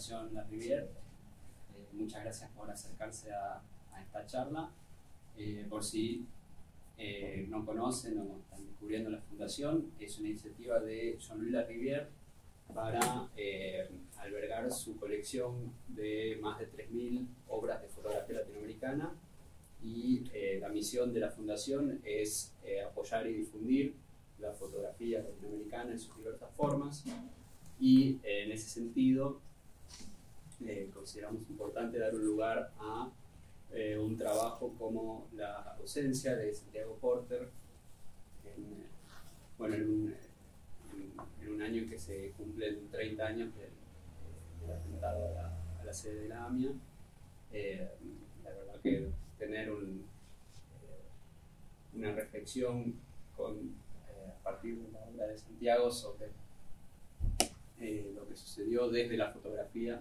Fundación La Rivier. Eh, muchas gracias por acercarse a, esta charla. Eh, por si eh, no conocen o están descubriendo la Fundación, es una iniciativa de Jean-Louis La Rivière para albergar su colección de más de 3.000 obras de fotografía latinoamericana y la misión de la Fundación es apoyar y difundir la fotografía latinoamericana en sus diversas formas y en ese sentido consideramos importante dar un lugar a eh, un trabajo como la ausencia de Santiago Porter, en, un, año que se cumplen 30 años del, atentado a la, sede de la AMIA. Eh, la verdad que tener eh, una reflexión con, a partir de la obra de Santiago sobre lo que sucedió desde la fotografía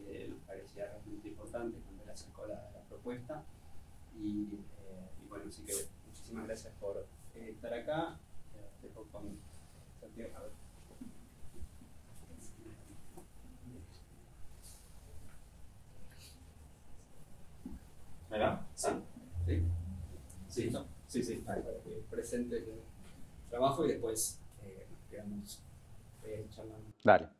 nos eh, parecía realmente importante cuando él sacó la, propuesta. Eh, y, bueno, así que muchísimas gracias por eh, estar acá. dejo con Santiago. ¿Verdad? Sí. Sí. Sí, sí, sí. para que presente el trabajo y después, eh, digamos, charlando. Dale.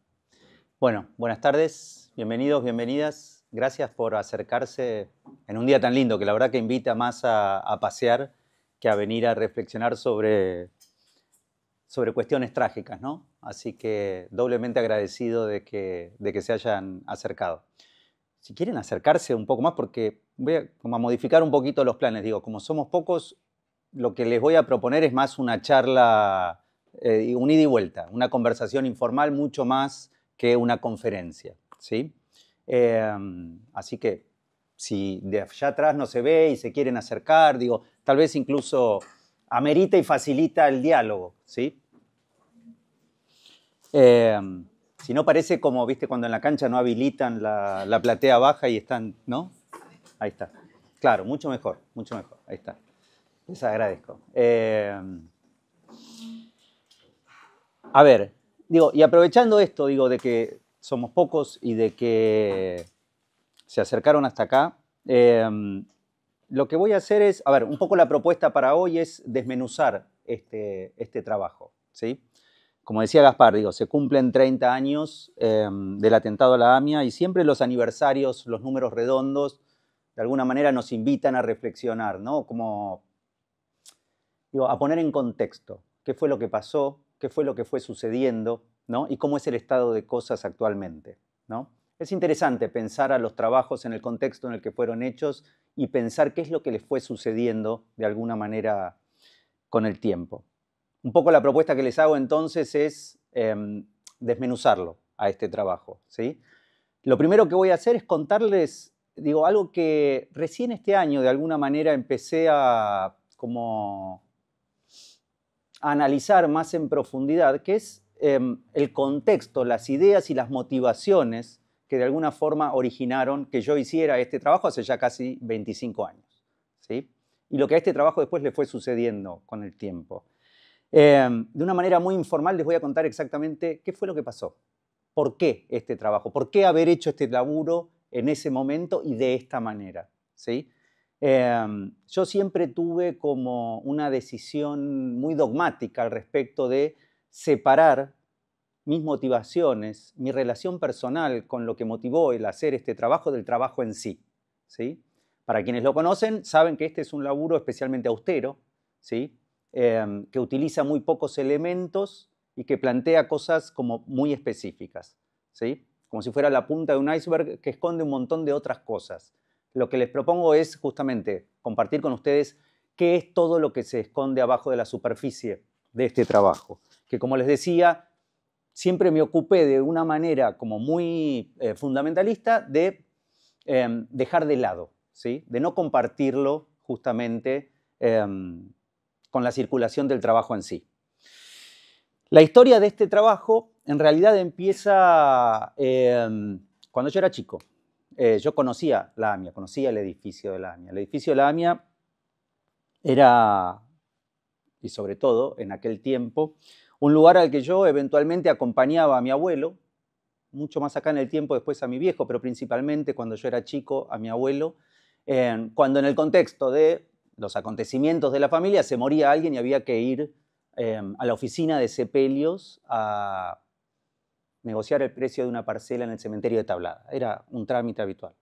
Bueno, buenas tardes, bienvenidos, bienvenidas. Gracias por acercarse en un día tan lindo, que la verdad que invita más a, pasear que a venir a reflexionar sobre, sobre cuestiones trágicas, ¿no? Así que doblemente agradecido de que, de que se hayan acercado. Si quieren acercarse un poco más, porque voy a, modificar un poquito los planes, digo, como somos pocos, lo que les voy a proponer es más una charla, eh, un ida y vuelta, una conversación informal mucho más que una conferencia. ¿sí? Em, así que si de allá atrás no se ve y se quieren acercar, digo, tal vez incluso amerita y facilita el diálogo. ¿sí? Em, si no parece como, viste, cuando en la cancha no habilitan la, platea baja y están, ¿no? Ahí está. Claro, mucho mejor, mucho mejor. Ahí está. Les agradezco. Em, a ver, y aprovechando esto, digo, de que somos pocos y de que se acercaron hasta acá, em, lo que voy a hacer es, a ver, un poco la propuesta para hoy es desmenuzar este, este trabajo, ¿sí? Como decía Gaspar, digo, se cumplen 30 años em, del atentado a la AMIA y siempre los aniversarios, los números redondos, de alguna manera nos invitan a reflexionar, ¿no? Como, digo, a poner en contexto qué fue lo que pasó, qué fue lo que fue sucediendo ¿no? y cómo es el estado de cosas actualmente. ¿no? Es interesante pensar a los trabajos en el contexto en el que fueron hechos y pensar qué es lo que les fue sucediendo de alguna manera con el tiempo. Un poco la propuesta que les hago entonces es em, desmenuzarlo a este trabajo. ¿sí? Lo primero que voy a hacer es contarles, digo, algo que recién este año de alguna manera empecé a como analizar más en profundidad, que es em, el contexto, las ideas y las motivaciones que de alguna forma originaron que yo hiciera este trabajo hace ya casi 25 años. ¿sí? Y lo que a este trabajo después le fue sucediendo con el tiempo. Em, de una manera muy informal les voy a contar exactamente qué fue lo que pasó, por qué este trabajo, por qué haber hecho este laburo en ese momento y de esta manera. ¿sí? Em, yo siempre tuve como una decisión muy dogmática al respecto de separar mis motivaciones, mi relación personal con lo que motivó el hacer este trabajo del trabajo en sí. ¿sí? Para quienes lo conocen, saben que este es un laburo especialmente austero, ¿sí? Em, que utiliza muy pocos elementos y que plantea cosas como muy específicas, ¿sí? como si fuera la punta de un iceberg que esconde un montón de otras cosas lo que les propongo es justamente compartir con ustedes qué es todo lo que se esconde abajo de la superficie de este trabajo. Que como les decía, siempre me ocupé de una manera como muy eh, fundamentalista de em, dejar de lado, ¿sí? de no compartirlo justamente em, con la circulación del trabajo en sí. La historia de este trabajo en realidad empieza em, cuando yo era chico. Eh, yo conocía la AMIA, conocía el edificio de la AMIA. El edificio de la AMIA era, y sobre todo en aquel tiempo, un lugar al que yo eventualmente acompañaba a mi abuelo, mucho más acá en el tiempo después a mi viejo, pero principalmente cuando yo era chico a mi abuelo, cuando en el contexto de los acontecimientos de la familia se moría alguien y había que ir em, a la oficina de sepelios a negociar el precio de una parcela en el cementerio de Tablada. Era un trámite habitual.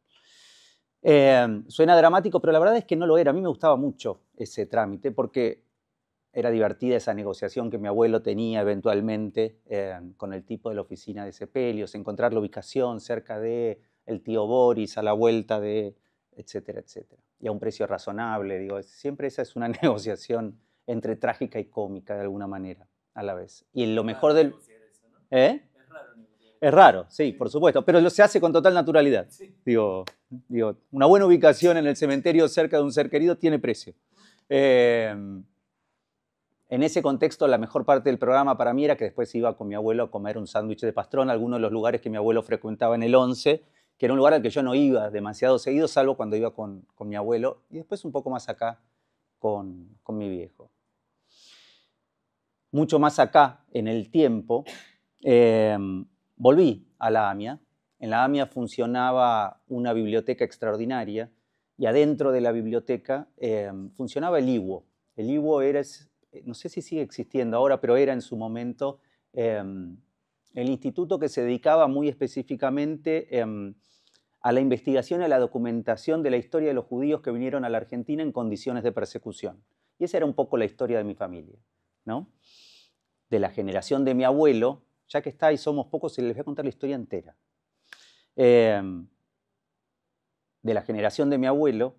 Em, suena dramático, pero la verdad es que no lo era. A mí me gustaba mucho ese trámite porque era divertida esa negociación que mi abuelo tenía eventualmente em, con el tipo de la oficina de Sepelios, encontrar la ubicación cerca de el tío Boris a la vuelta de, etcétera, etcétera. Y a un precio razonable, digo, siempre esa es una negociación entre trágica y cómica de alguna manera a la vez. Y lo mejor del... ¿Eh? Es raro, sí, por supuesto, pero lo, se hace con total naturalidad. Digo, digo, una buena ubicación en el cementerio cerca de un ser querido tiene precio. Eh, en ese contexto, la mejor parte del programa para mí era que después iba con mi abuelo a comer un sándwich de pastrón algunos alguno de los lugares que mi abuelo frecuentaba en el 11, que era un lugar al que yo no iba demasiado seguido, salvo cuando iba con, mi abuelo, y después un poco más acá con, con mi viejo. Mucho más acá en el tiempo. Eh, Volví a la AMIA. En la AMIA funcionaba una biblioteca extraordinaria y adentro de la biblioteca eh, funcionaba el IWO. El IWO era, eh, no sé si sigue existiendo ahora, pero era en su momento em, el instituto que se dedicaba muy específicamente em, a la investigación y a la documentación de la historia de los judíos que vinieron a la Argentina en condiciones de persecución. Y esa era un poco la historia de mi familia, ¿no? De la generación de mi abuelo, ya que está y somos pocos, les voy a contar la historia entera. Eh, de la generación de mi abuelo,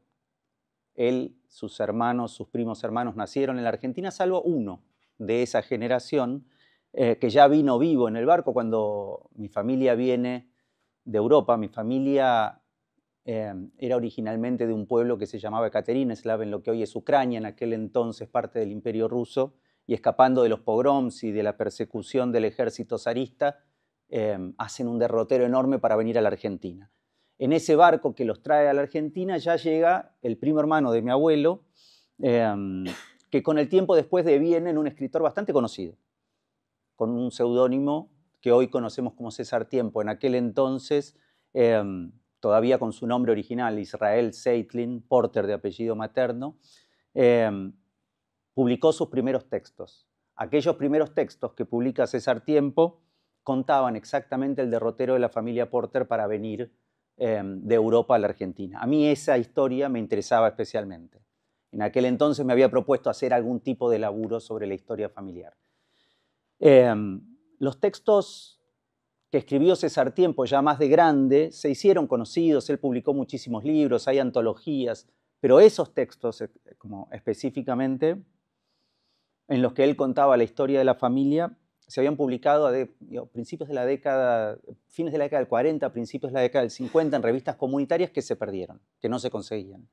él, sus hermanos, sus primos hermanos nacieron en la Argentina, salvo uno de esa generación, eh, que ya vino vivo en el barco cuando mi familia viene de Europa. Mi familia eh, era originalmente de un pueblo que se llamaba Ekaterineslav, en lo que hoy es Ucrania, en aquel entonces parte del Imperio Ruso y escapando de los pogroms y de la persecución del ejército zarista, em, hacen un derrotero enorme para venir a la Argentina. En ese barco que los trae a la Argentina ya llega el primo hermano de mi abuelo, em, que con el tiempo después deviene en un escritor bastante conocido, con un seudónimo que hoy conocemos como César Tiempo. En aquel entonces, em, todavía con su nombre original, Israel Seitlin, Porter de apellido materno, publicó sus primeros textos. Aquellos primeros textos que publica César Tiempo contaban exactamente el derrotero de la familia Porter para venir em, de Europa a la Argentina. A mí esa historia me interesaba especialmente. En aquel entonces me había propuesto hacer algún tipo de laburo sobre la historia familiar. Em, los textos que escribió César Tiempo, ya más de grande, se hicieron conocidos, él publicó muchísimos libros, hay antologías, pero esos textos eh, como específicamente en los que él contaba la historia de la familia se habían publicado a principios de la década, fines de la década del 40, principios de la década del 50 en revistas comunitarias que se perdieron, que no se conseguían.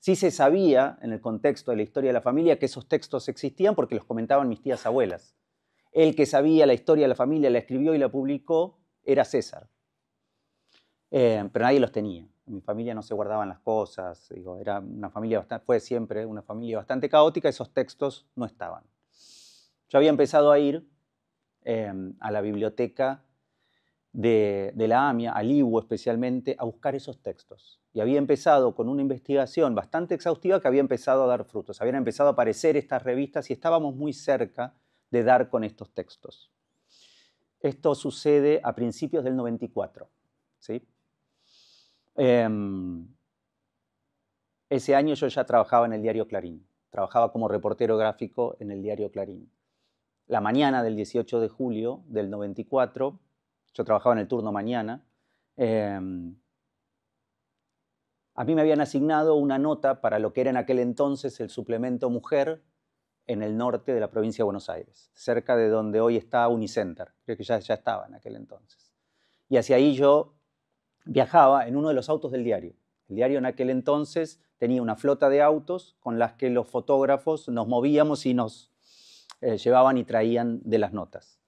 Sí se sabía, en el contexto de la historia de la familia, que esos textos existían porque los comentaban mis tías abuelas. El que sabía la historia de la familia, la escribió y la publicó, era César. Eh, pero nadie los tenía. En mi familia no se guardaban las cosas, era una familia fue siempre una familia bastante caótica, esos textos no estaban. Yo había empezado a ir em, a la biblioteca de, la AMIA, al IWO especialmente, a buscar esos textos. Y había empezado con una investigación bastante exhaustiva que había empezado a dar frutos. Habían empezado a aparecer estas revistas y estábamos muy cerca de dar con estos textos. Esto sucede a principios del 94. ¿sí? Em, ese año yo ya trabajaba en el diario Clarín. Trabajaba como reportero gráfico en el diario Clarín la mañana del 18 de julio del 94, yo trabajaba en el turno mañana, em, a mí me habían asignado una nota para lo que era en aquel entonces el suplemento Mujer en el norte de la provincia de Buenos Aires, cerca de donde hoy está Unicenter, creo que ya, ya estaba en aquel entonces. Y hacia ahí yo viajaba en uno de los autos del diario. El diario en aquel entonces tenía una flota de autos con las que los fotógrafos nos movíamos y nos eh, llevaban y traían de las notas.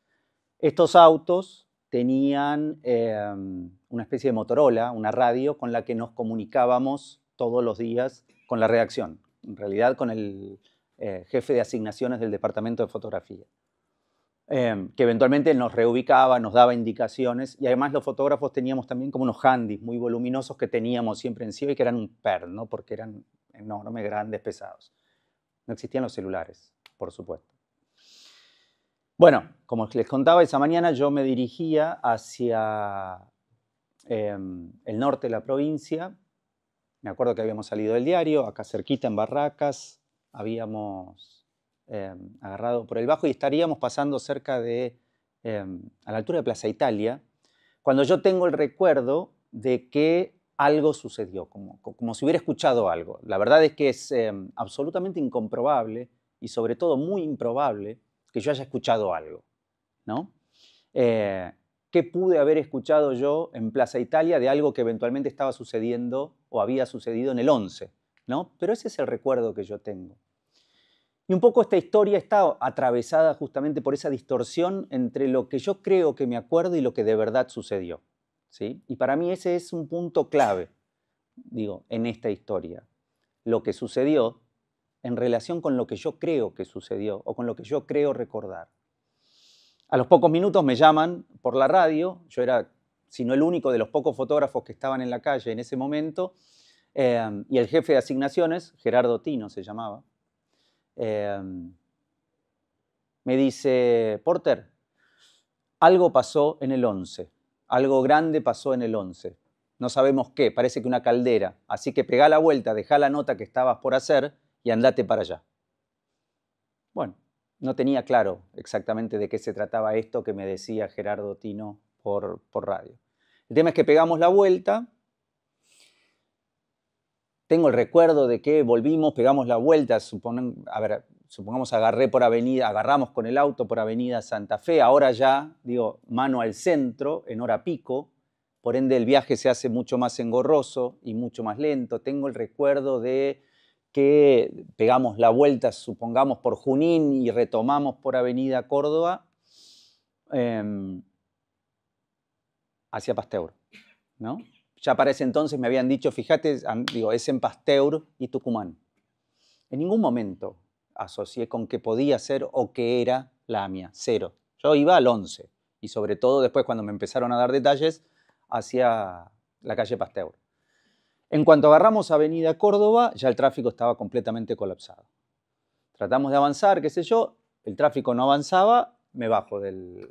Estos autos tenían eh, una especie de Motorola, una radio con la que nos comunicábamos todos los días con la redacción, en realidad con el eh, jefe de asignaciones del departamento de fotografía, que eventualmente nos reubicaba, nos daba indicaciones y además los fotógrafos teníamos también como unos handys muy voluminosos que teníamos siempre encima y que eran un perno porque eran enormes, grandes, pesados. No existían los celulares, por supuesto. Bueno, como les contaba, esa mañana yo me dirigía hacia em, el norte de la provincia. Me acuerdo que habíamos salido del diario, acá cerquita en Barracas, habíamos em, agarrado por el bajo y estaríamos pasando cerca de, em, a la altura de Plaza Italia, cuando yo tengo el recuerdo de que algo sucedió, como, como si hubiera escuchado algo. La verdad es que es absolutamente incomprobable y sobre todo muy improbable que yo haya escuchado algo, ¿no? Eh, ¿Qué pude haber escuchado yo en Plaza Italia de algo que eventualmente estaba sucediendo o había sucedido en el 11? ¿no? Pero ese es el recuerdo que yo tengo. Y un poco esta historia está atravesada justamente por esa distorsión entre lo que yo creo que me acuerdo y lo que de verdad sucedió. ¿sí? Y para mí ese es un punto clave, digo, en esta historia. Lo que sucedió en relación con lo que yo creo que sucedió o con lo que yo creo recordar. A los pocos minutos me llaman por la radio, yo era, si no el único de los pocos fotógrafos que estaban en la calle en ese momento, eh, y el jefe de asignaciones, Gerardo Tino se llamaba, eh, me dice, Porter, algo pasó en el 11, algo grande pasó en el 11, no sabemos qué, parece que una caldera, así que pega la vuelta, deja la nota que estabas por hacer y andate para allá. Bueno, no tenía claro exactamente de qué se trataba esto que me decía Gerardo Tino por, radio. El tema es que pegamos la vuelta. Tengo el recuerdo de que volvimos, pegamos la vuelta, a ver, supongamos agarré por avenida, agarramos con el auto por avenida Santa Fe, ahora ya, digo, mano al centro, en hora pico, por ende el viaje se hace mucho más engorroso y mucho más lento. Tengo el recuerdo de que pegamos la vuelta, supongamos, por Junín y retomamos por Avenida Córdoba em, hacia Pasteur, ¿no? Ya para ese entonces me habían dicho, fíjate, digo, es en Pasteur y Tucumán. En ningún momento asocié con que podía ser o que era la AMIA, cero. Yo iba al 11 y sobre todo después cuando me empezaron a dar detalles hacia la calle Pasteur. En cuanto agarramos Avenida Córdoba, ya el tráfico estaba completamente colapsado. Tratamos de avanzar, qué sé yo, el tráfico no avanzaba, me bajo del,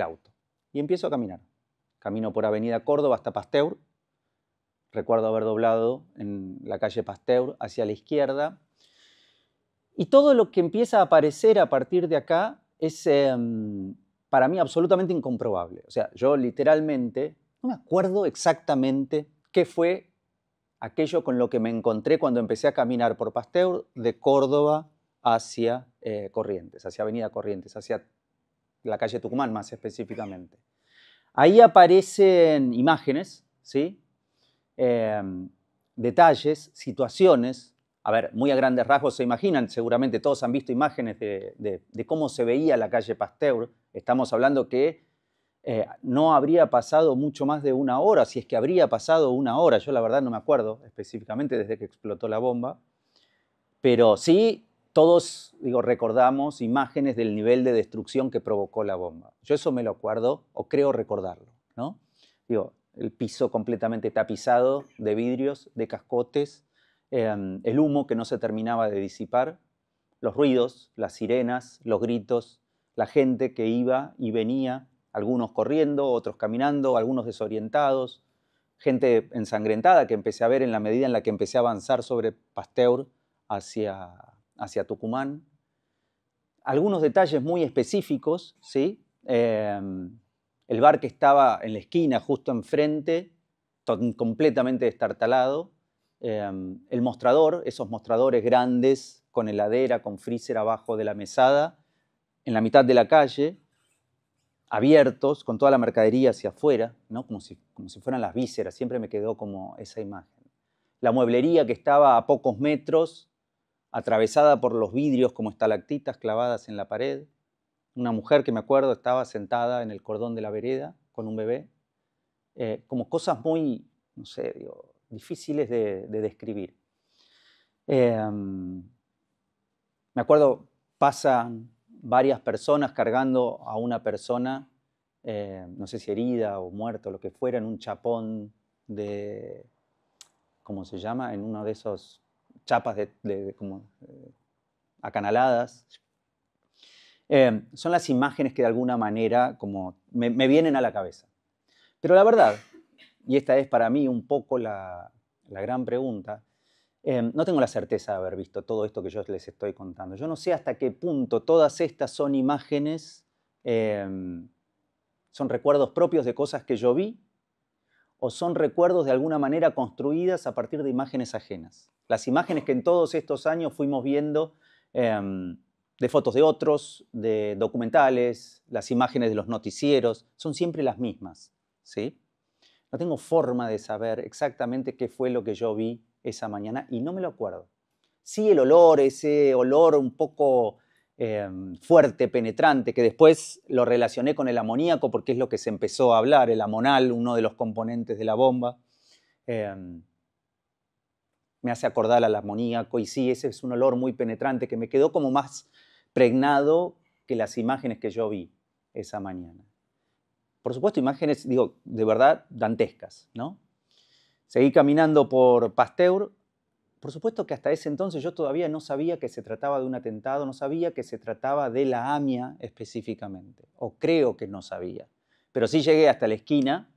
auto y empiezo a caminar. Camino por Avenida Córdoba hasta Pasteur. Recuerdo haber doblado en la calle Pasteur hacia la izquierda. Y todo lo que empieza a aparecer a partir de acá es em, para mí absolutamente incomprobable. O sea, yo literalmente no me acuerdo exactamente qué fue aquello con lo que me encontré cuando empecé a caminar por Pasteur de Córdoba hacia eh, Corrientes, hacia Avenida Corrientes, hacia la calle Tucumán más específicamente. Ahí aparecen imágenes, ¿sí? Em, detalles, situaciones. A ver, muy a grandes rasgos se imaginan, seguramente todos han visto imágenes de cómo se veía la calle Pasteur. Estamos hablando que eh, no habría pasado mucho más de una hora, si es que habría pasado una hora, yo la verdad no me acuerdo específicamente desde que explotó la bomba, pero sí todos digo, recordamos imágenes del nivel de destrucción que provocó la bomba. Yo eso me lo acuerdo o creo recordarlo, ¿no? Digo, el piso completamente tapizado de vidrios, de cascotes, em, el humo que no se terminaba de disipar, los ruidos, las sirenas, los gritos, la gente que iba y venía, algunos corriendo, otros caminando, algunos desorientados, gente ensangrentada que empecé a ver en la medida en la que empecé a avanzar sobre Pasteur hacia, Tucumán. Algunos detalles muy específicos, ¿sí? Em, el bar que estaba en la esquina, justo enfrente, completamente destartalado. Em, el mostrador, esos mostradores grandes con heladera, con freezer abajo de la mesada, en la mitad de la calle, abiertos, con toda la mercadería hacia afuera, ¿no? como, si, fueran las vísceras, siempre me quedó como esa imagen. La mueblería que estaba a pocos metros, atravesada por los vidrios como estalactitas clavadas en la pared. Una mujer que me acuerdo estaba sentada en el cordón de la vereda con un bebé. Eh, como cosas muy, no sé, difíciles de, describir. Eh, me acuerdo, pasa varias personas cargando a una persona, eh, no sé si herida o muerta o lo que fuera, en un chapón de, ¿cómo se llama? En uno de esos chapas de, eh, acanaladas. Em, son las imágenes que de alguna manera me, vienen a la cabeza. Pero la verdad, y esta es para mí un poco la gran pregunta, Em, no tengo la certeza de haber visto todo esto que yo les estoy contando. Yo no sé hasta qué punto todas estas son imágenes, em, son recuerdos propios de cosas que yo vi o son recuerdos de alguna manera construidas a partir de imágenes ajenas. Las imágenes que en todos estos años fuimos viendo em, de fotos de otros, de documentales, las imágenes de los noticieros, son siempre las mismas. ¿sí? No tengo forma de saber exactamente qué fue lo que yo vi esa mañana y no me lo acuerdo. Sí, el olor, ese olor un poco em, fuerte, penetrante, que después lo relacioné con el amoníaco porque es lo que se empezó a hablar, el amonal, uno de los componentes de la bomba. Em, me hace acordar al amoníaco y sí, ese es un olor muy penetrante que me quedó como más pregnado que las imágenes que yo vi esa mañana. Por supuesto, imágenes, digo, de verdad dantescas, ¿no? Seguí caminando por Pasteur. Por supuesto que hasta ese entonces yo todavía no sabía que se trataba de un atentado, no sabía que se trataba de la AMIA específicamente, o creo que no sabía. Pero sí llegué hasta la esquina,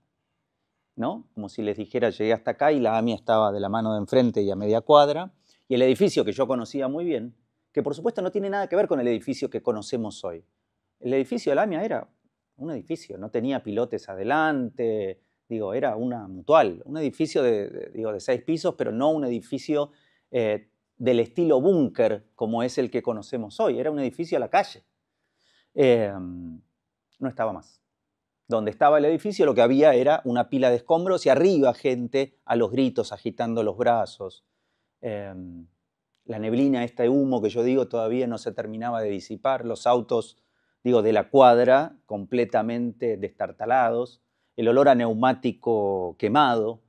¿no? Como si les dijera, llegué hasta acá y la AMIA estaba de la mano de enfrente y a media cuadra, y el edificio que yo conocía muy bien, que por supuesto no tiene nada que ver con el edificio que conocemos hoy. El edificio de la AMIA era un edificio, no tenía pilotes adelante, era una mutual, un edificio de, seis pisos, pero no un edificio eh, del estilo búnker como es el que conocemos hoy, era un edificio a la calle. Em, no estaba más. Donde estaba el edificio lo que había era una pila de escombros y arriba gente a los gritos, agitando los brazos. Em, la neblina, este humo que yo digo, todavía no se terminaba de disipar, los autos, digo, de la cuadra completamente destartalados el olor a neumático quemado,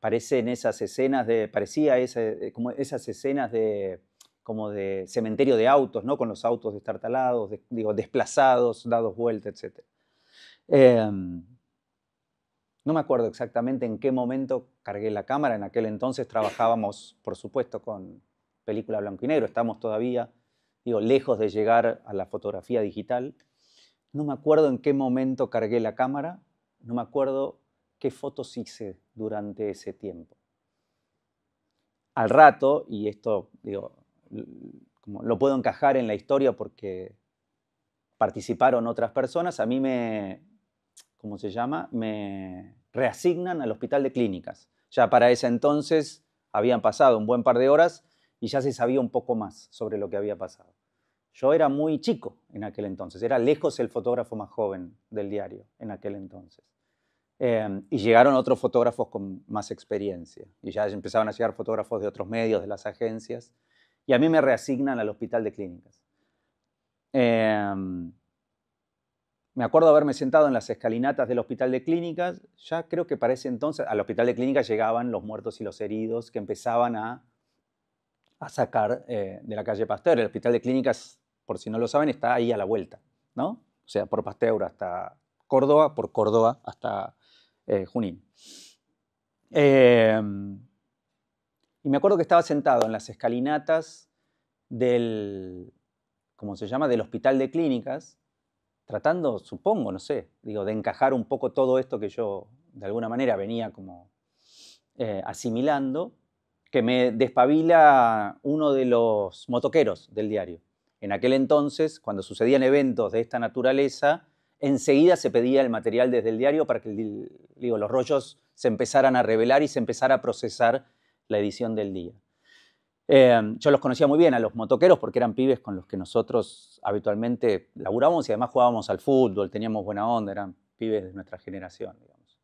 parecen esas escenas de, parecía eh, como esas escenas de, como de cementerio de autos, ¿no? con los autos destartalados, digo, desplazados, dados vueltas, etc. Em, no me acuerdo exactamente en qué momento cargué la cámara, en aquel entonces trabajábamos, por supuesto, con película blanco y negro, estamos todavía, digo, lejos de llegar a la fotografía digital. No me acuerdo en qué momento cargué la cámara, no me acuerdo qué fotos hice durante ese tiempo. Al rato, y esto lo puedo encajar en la historia porque participaron otras personas, a mí me, ¿cómo se llama? Me reasignan al hospital de clínicas. Ya para ese entonces habían pasado un buen par de horas y ya se sabía un poco más sobre lo que había pasado. Yo era muy chico en aquel entonces, era lejos el fotógrafo más joven del diario en aquel entonces. Em, y llegaron otros fotógrafos con más experiencia. Y ya empezaban a llegar fotógrafos de otros medios, de las agencias. Y a mí me reasignan al hospital de clínicas. Em, me acuerdo haberme sentado en las escalinatas del hospital de clínicas. Ya creo que para ese entonces, al hospital de clínicas llegaban los muertos y los heridos que empezaban a, sacar eh, de la calle Pasteur. El hospital de clínicas por si no lo saben, está ahí a la vuelta, ¿no? O sea, por Pasteur hasta Córdoba, por Córdoba hasta eh, Junín. Em, y me acuerdo que estaba sentado en las escalinatas del, ¿cómo se llama?, del hospital de clínicas, tratando, supongo, no sé, digo, de encajar un poco todo esto que yo de alguna manera venía como eh, asimilando, que me despabila uno de los motoqueros del diario. En aquel entonces, cuando sucedían eventos de esta naturaleza, enseguida se pedía el material desde el diario para que los rollos se empezaran a revelar y se empezara a procesar la edición del día. Em, yo los conocía muy bien a los motoqueros porque eran pibes con los que nosotros habitualmente laburábamos y además jugábamos al fútbol, teníamos buena onda, eran pibes de nuestra generación.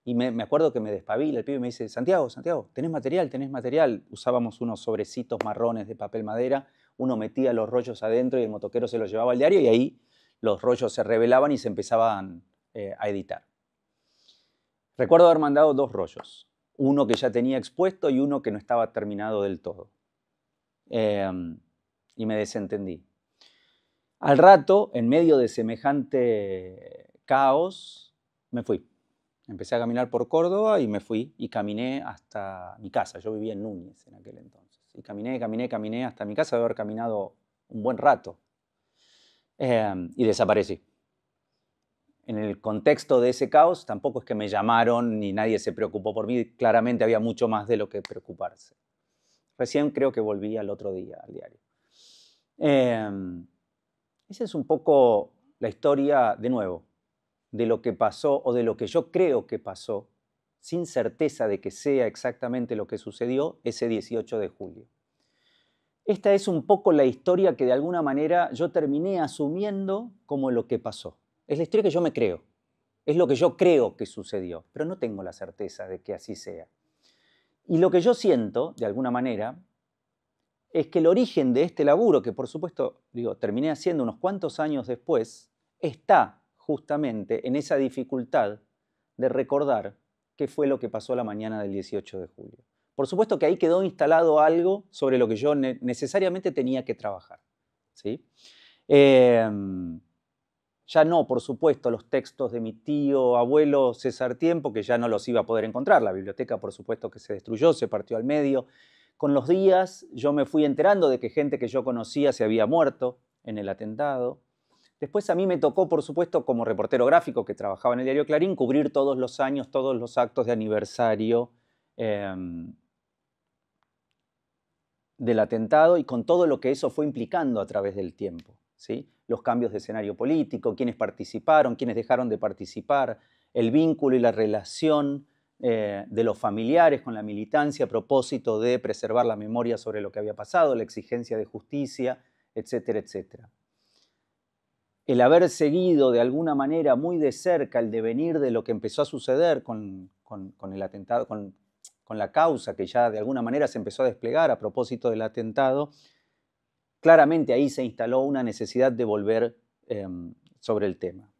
Y me, acuerdo que me despabila, el pibe me dice, Santiago, Santiago, tenés material, tenés material. Usábamos unos sobrecitos marrones de papel madera uno metía los rollos adentro y el motoquero se los llevaba al diario y ahí los rollos se revelaban y se empezaban eh, a editar. Recuerdo haber mandado dos rollos, uno que ya tenía expuesto y uno que no estaba terminado del todo. Em, y me desentendí. Al rato, en medio de semejante caos, me fui. Empecé a caminar por Córdoba y me fui y caminé hasta mi casa. Yo vivía en Núñez en aquel entonces y caminé, caminé, caminé hasta mi casa de haber caminado un buen rato. Em, y desaparecí. En el contexto de ese caos tampoco es que me llamaron ni nadie se preocupó por mí, claramente había mucho más de lo que preocuparse. Recién creo que volví al otro día, al diario. Em, esa es un poco la historia, de nuevo, de lo que pasó o de lo que yo creo que pasó sin certeza de que sea exactamente lo que sucedió ese 18 de julio. Esta es un poco la historia que de alguna manera yo terminé asumiendo como lo que pasó. Es la historia que yo me creo, es lo que yo creo que sucedió, pero no tengo la certeza de que así sea. Y lo que yo siento, de alguna manera, es que el origen de este laburo, que por supuesto digo, terminé haciendo unos cuantos años después, está justamente en esa dificultad de recordar qué fue lo que pasó la mañana del 18 de julio. Por supuesto que ahí quedó instalado algo sobre lo que yo necesariamente tenía que trabajar. ¿sí? Em, ya no, por supuesto, los textos de mi tío, abuelo César Tiempo, que ya no los iba a poder encontrar. La biblioteca, por supuesto, que se destruyó, se partió al medio. Con los días yo me fui enterando de que gente que yo conocía se había muerto en el atentado. Después a mí me tocó, por supuesto, como reportero gráfico que trabajaba en el diario Clarín, cubrir todos los años, todos los actos de aniversario em, del atentado y con todo lo que eso fue implicando a través del tiempo. ¿sí? Los cambios de escenario político, quienes participaron, quienes dejaron de participar, el vínculo y la relación eh, de los familiares con la militancia a propósito de preservar la memoria sobre lo que había pasado, la exigencia de justicia, etcétera, etcétera el haber seguido de alguna manera muy de cerca el devenir de lo que empezó a suceder con, el atentado, con, la causa que ya de alguna manera se empezó a desplegar a propósito del atentado, claramente ahí se instaló una necesidad de volver em, sobre el tema.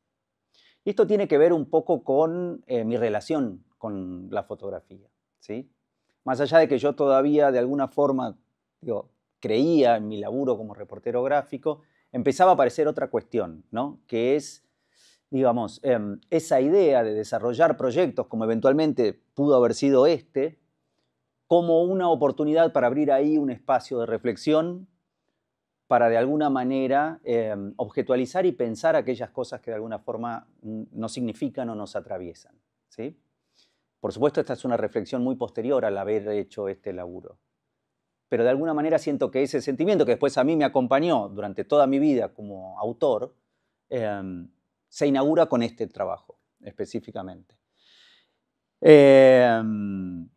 Y esto tiene que ver un poco con eh, mi relación con la fotografía. ¿sí? Más allá de que yo todavía de alguna forma creía en mi laburo como reportero gráfico, empezaba a aparecer otra cuestión, ¿no? que es, digamos, em, esa idea de desarrollar proyectos como eventualmente pudo haber sido este, como una oportunidad para abrir ahí un espacio de reflexión, para de alguna manera em, objetualizar y pensar aquellas cosas que de alguna forma nos significan o nos atraviesan. ¿sí? Por supuesto, esta es una reflexión muy posterior al haber hecho este laburo pero de alguna manera siento que ese sentimiento que después a mí me acompañó durante toda mi vida como autor, em, se inaugura con este trabajo específicamente. Em,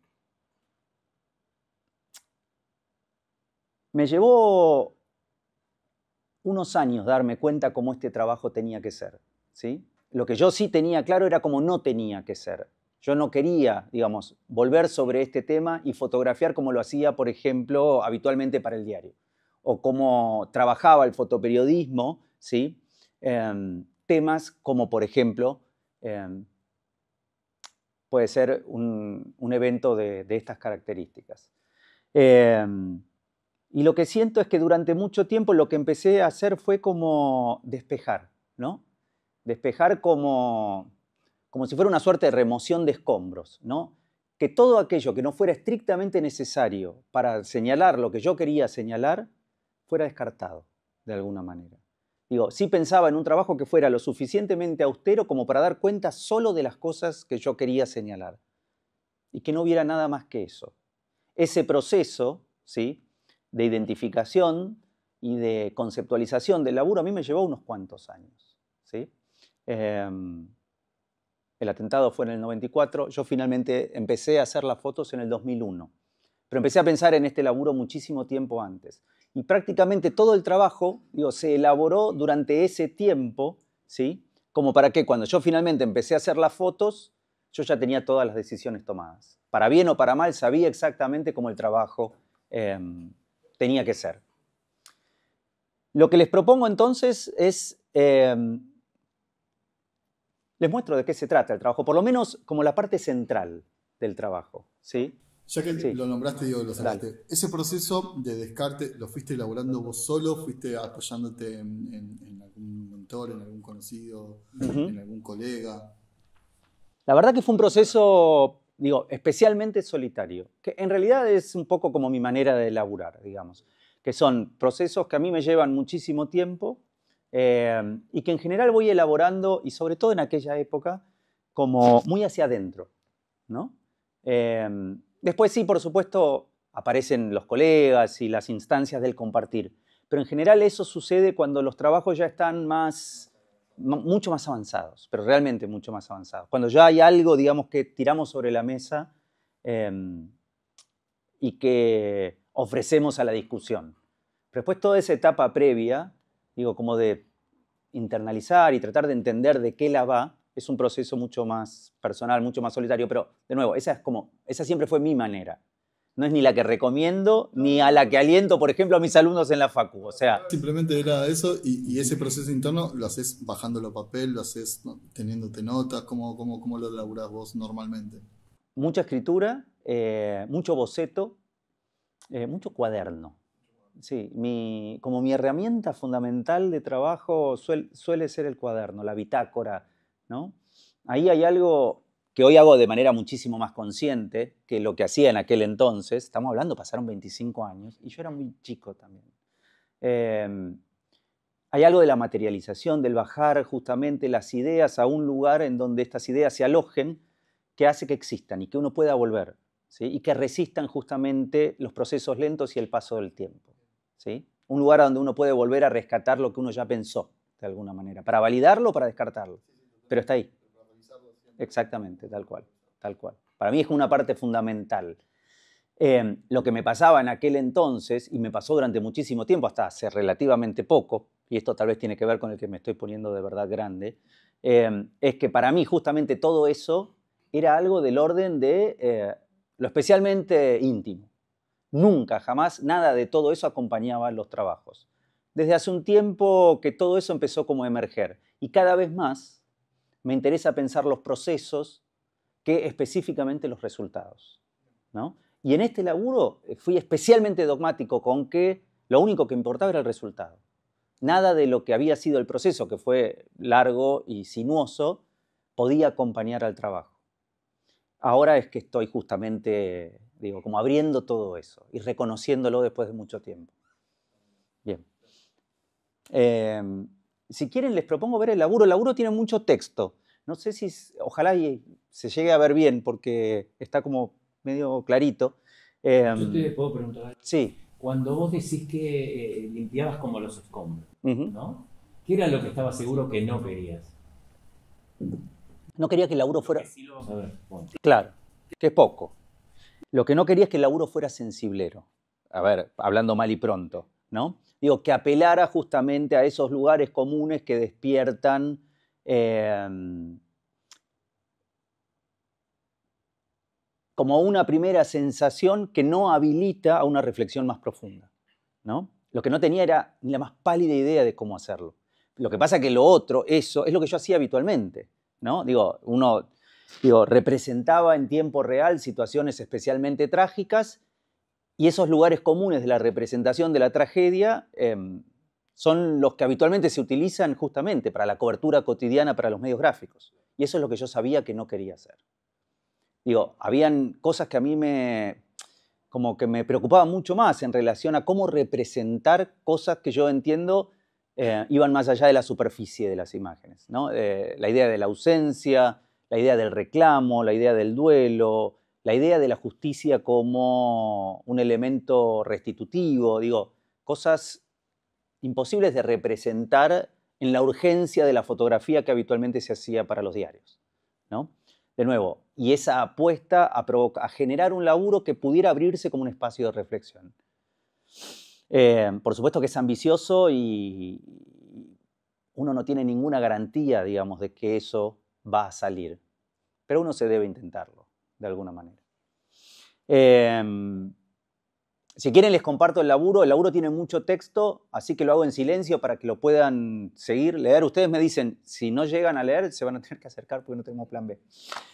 me llevó unos años darme cuenta cómo este trabajo tenía que ser. ¿sí? Lo que yo sí tenía claro era cómo no tenía que ser. Yo no quería, digamos, volver sobre este tema y fotografiar como lo hacía, por ejemplo, habitualmente para el diario, o como trabajaba el fotoperiodismo, ¿sí? Em, temas como, por ejemplo, em, puede ser un, evento de, estas características. Em, y lo que siento es que durante mucho tiempo lo que empecé a hacer fue como despejar, ¿no? Despejar como como si fuera una suerte de remoción de escombros, ¿no? Que todo aquello que no fuera estrictamente necesario para señalar lo que yo quería señalar, fuera descartado, de alguna manera. Digo, sí pensaba en un trabajo que fuera lo suficientemente austero como para dar cuenta solo de las cosas que yo quería señalar y que no hubiera nada más que eso. Ese proceso, ¿sí? De identificación y de conceptualización del laburo a mí me llevó unos cuantos años, ¿sí? Em, el atentado fue en el 94, yo finalmente empecé a hacer las fotos en el 2001. Pero empecé a pensar en este laburo muchísimo tiempo antes. Y prácticamente todo el trabajo digo, se elaboró durante ese tiempo, ¿sí? Como para que cuando yo finalmente empecé a hacer las fotos, yo ya tenía todas las decisiones tomadas. Para bien o para mal, sabía exactamente cómo el trabajo em, tenía que ser. Lo que les propongo entonces es em, les muestro de qué se trata el trabajo, por lo menos como la parte central del trabajo. ¿sí? Ya que lo nombraste, digo, lo sacaste. Ese proceso de descarte, ¿lo fuiste elaborando vos solo? ¿Fuiste apoyándote en, algún mentor, en algún conocido, en algún colega? La verdad que fue un proceso, digo, especialmente solitario, que en realidad es un poco como mi manera de elaborar, digamos, que son procesos que a mí me llevan muchísimo tiempo, Em, y que en general voy elaborando, y sobre todo en aquella época, como muy hacia adentro. ¿no? Em, después sí, por supuesto, aparecen los colegas y las instancias del compartir, pero en general eso sucede cuando los trabajos ya están más mucho más avanzados, pero realmente mucho más avanzados. Cuando ya hay algo, digamos, que tiramos sobre la mesa em, y que ofrecemos a la discusión. Pero después toda esa etapa previa digo, como de internalizar y tratar de entender de qué la va, es un proceso mucho más personal, mucho más solitario, pero de nuevo, esa es como, esa siempre fue mi manera. No es ni la que recomiendo, ni a la que aliento, por ejemplo, a mis alumnos en la facu, o sea... Simplemente era eso, y, ese proceso interno lo haces bajando a papel, lo haces teniéndote notas, ¿cómo, lo elaboras vos normalmente? Mucha escritura, eh, mucho boceto, eh, mucho cuaderno sí, mi, como mi herramienta fundamental de trabajo suele ser el cuaderno, la bitácora, ¿no? Ahí hay algo que hoy hago de manera muchísimo más consciente que lo que hacía en aquel entonces. Estamos hablando, pasaron 25 años y yo era muy chico también. Em, hay algo de la materialización, del bajar justamente las ideas a un lugar en donde estas ideas se alojen, que hace que existan y que uno pueda volver, y que resistan justamente los procesos lentos y el paso del tiempo. Un lugar donde uno puede volver a rescatar lo que uno ya pensó, de alguna manera, para validarlo o para descartarlo. Pero está ahí. Exactamente, tal cual, tal cual. Para mí es una parte fundamental. Em, lo que me pasaba en aquel entonces, y me pasó durante muchísimo tiempo, hasta hace relativamente poco, y esto tal vez tiene que ver con el que me estoy poniendo de verdad grande, em, es que para mí justamente todo eso era algo del orden de eh, lo especialmente íntimo. Nunca, jamás, nada de todo eso acompañaba los trabajos. Desde hace un tiempo que todo eso empezó como a emerger y cada vez más me interesa pensar los procesos que específicamente los resultados. ¿no? Y en este laburo eh, fui especialmente dogmático con que lo único que importaba era el resultado. Nada de lo que había sido el proceso, que fue largo y sinuoso, podía acompañar al trabajo ahora es que estoy justamente, digo, como abriendo todo eso y reconociéndolo después de mucho tiempo. Bien. Em, si quieren, les propongo ver el laburo. El laburo tiene mucho texto. No sé si, ojalá se llegue a ver bien porque está como medio clarito. Em, Yo te puedo preguntar. Sí. Cuando vos decís que eh, limpiabas como los escombros, ¿no? ¿Qué era lo que estaba seguro que no querías? No quería que el laburo fuera... Claro, que es poco. Lo que no quería es que el laburo fuera sensiblero. A ver, hablando mal y pronto, ¿no? Digo, que apelara justamente a esos lugares comunes que despiertan... Em, como una primera sensación que no habilita a una reflexión más profunda. ¿no? Lo que no tenía era ni la más pálida idea de cómo hacerlo. Lo que pasa es que lo otro, eso, es lo que yo hacía habitualmente. ¿no? Digo, uno representaba en tiempo real situaciones especialmente trágicas y esos lugares comunes de la representación de la tragedia em, son los que habitualmente se utilizan justamente para la cobertura cotidiana para los medios gráficos. Y eso es lo que yo sabía que no quería hacer. Digo, habían cosas que a mí me como que me preocupaban mucho más en relación a cómo representar cosas que yo entiendo eh, iban más allá de la superficie de las imágenes. Eh, la idea de la ausencia, la idea del reclamo, la idea del duelo, la idea de la justicia como un elemento restitutivo, digo, cosas imposibles de representar en la urgencia de la fotografía que habitualmente se hacía para los diarios. De nuevo, y esa apuesta a, a generar un laburo que pudiera abrirse como un espacio de reflexión. Eh, por supuesto que es ambicioso y uno no tiene ninguna garantía, digamos, de que eso va a salir, pero uno se debe intentarlo, de alguna manera. Em, si quieren les comparto el laburo, el laburo tiene mucho texto, así que lo hago en silencio para que lo puedan seguir, leer. Ustedes me dicen, si no llegan a leer, se van a tener que acercar porque no tenemos plan B.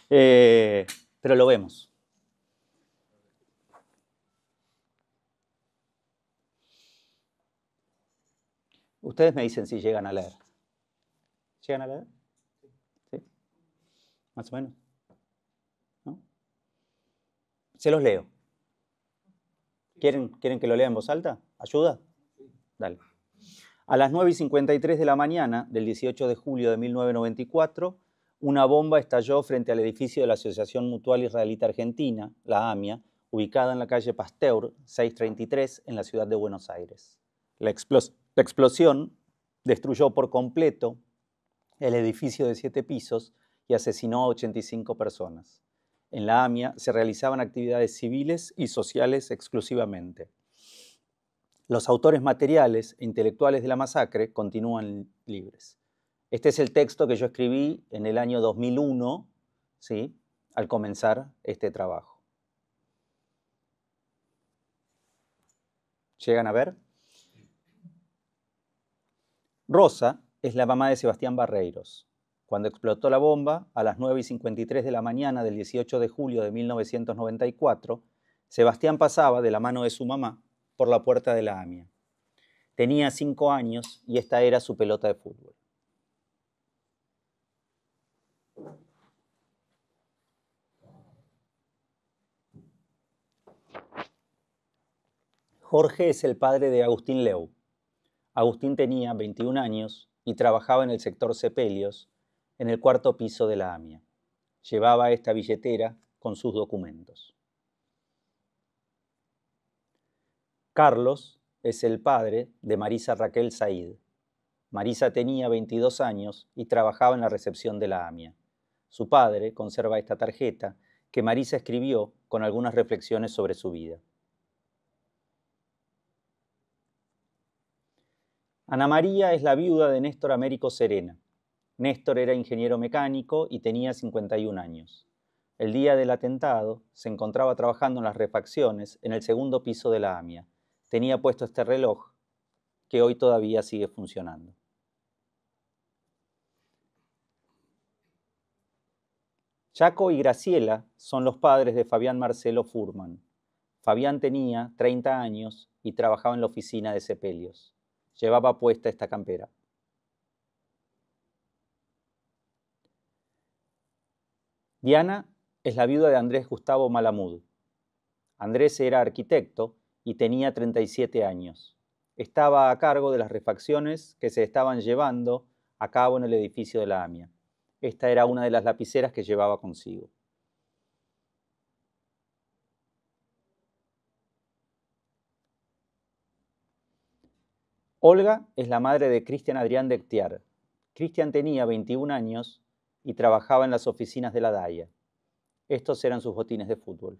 Eh, pero lo vemos. Ustedes me dicen si llegan a leer. ¿Llegan a leer? ¿Sí? Más o menos. ¿No? Se los leo. ¿Quieren, ¿Quieren que lo lea en voz alta? ¿Ayuda? Dale. A las 9 y 53 de la mañana del 18 de julio de 1994, una bomba estalló frente al edificio de la Asociación Mutual Israelita Argentina, la AMIA, ubicada en la calle Pasteur 633 en la ciudad de Buenos Aires. La explosión la explosión destruyó por completo el edificio de siete pisos y asesinó a 85 personas. En la AMIA se realizaban actividades civiles y sociales exclusivamente. Los autores materiales e intelectuales de la masacre continúan libres. Este es el texto que yo escribí en el año 2001, ¿sí? al comenzar este trabajo. ¿Llegan a ver? Rosa es la mamá de Sebastián Barreiros. Cuando explotó la bomba, a las 9 y 53 de la mañana del 18 de julio de 1994, Sebastián pasaba de la mano de su mamá por la puerta de la AMIA. Tenía cinco años y esta era su pelota de fútbol. Jorge es el padre de Agustín Leu, Agustín tenía 21 años y trabajaba en el sector Cepelios, en el cuarto piso de la AMIA. Llevaba esta billetera con sus documentos. Carlos es el padre de Marisa Raquel Said. Marisa tenía 22 años y trabajaba en la recepción de la AMIA. Su padre conserva esta tarjeta que Marisa escribió con algunas reflexiones sobre su vida. Ana María es la viuda de Néstor Américo Serena. Néstor era ingeniero mecánico y tenía 51 años. El día del atentado se encontraba trabajando en las refacciones en el segundo piso de la AMIA. Tenía puesto este reloj que hoy todavía sigue funcionando. Chaco y Graciela son los padres de Fabián Marcelo Furman. Fabián tenía 30 años y trabajaba en la oficina de sepelios llevaba puesta esta campera. Diana es la viuda de Andrés Gustavo Malamud. Andrés era arquitecto y tenía 37 años. Estaba a cargo de las refacciones que se estaban llevando a cabo en el edificio de la AMIA. Esta era una de las lapiceras que llevaba consigo. Olga es la madre de Cristian Adrián de Cristian tenía 21 años y trabajaba en las oficinas de la DAIA. Estos eran sus botines de fútbol.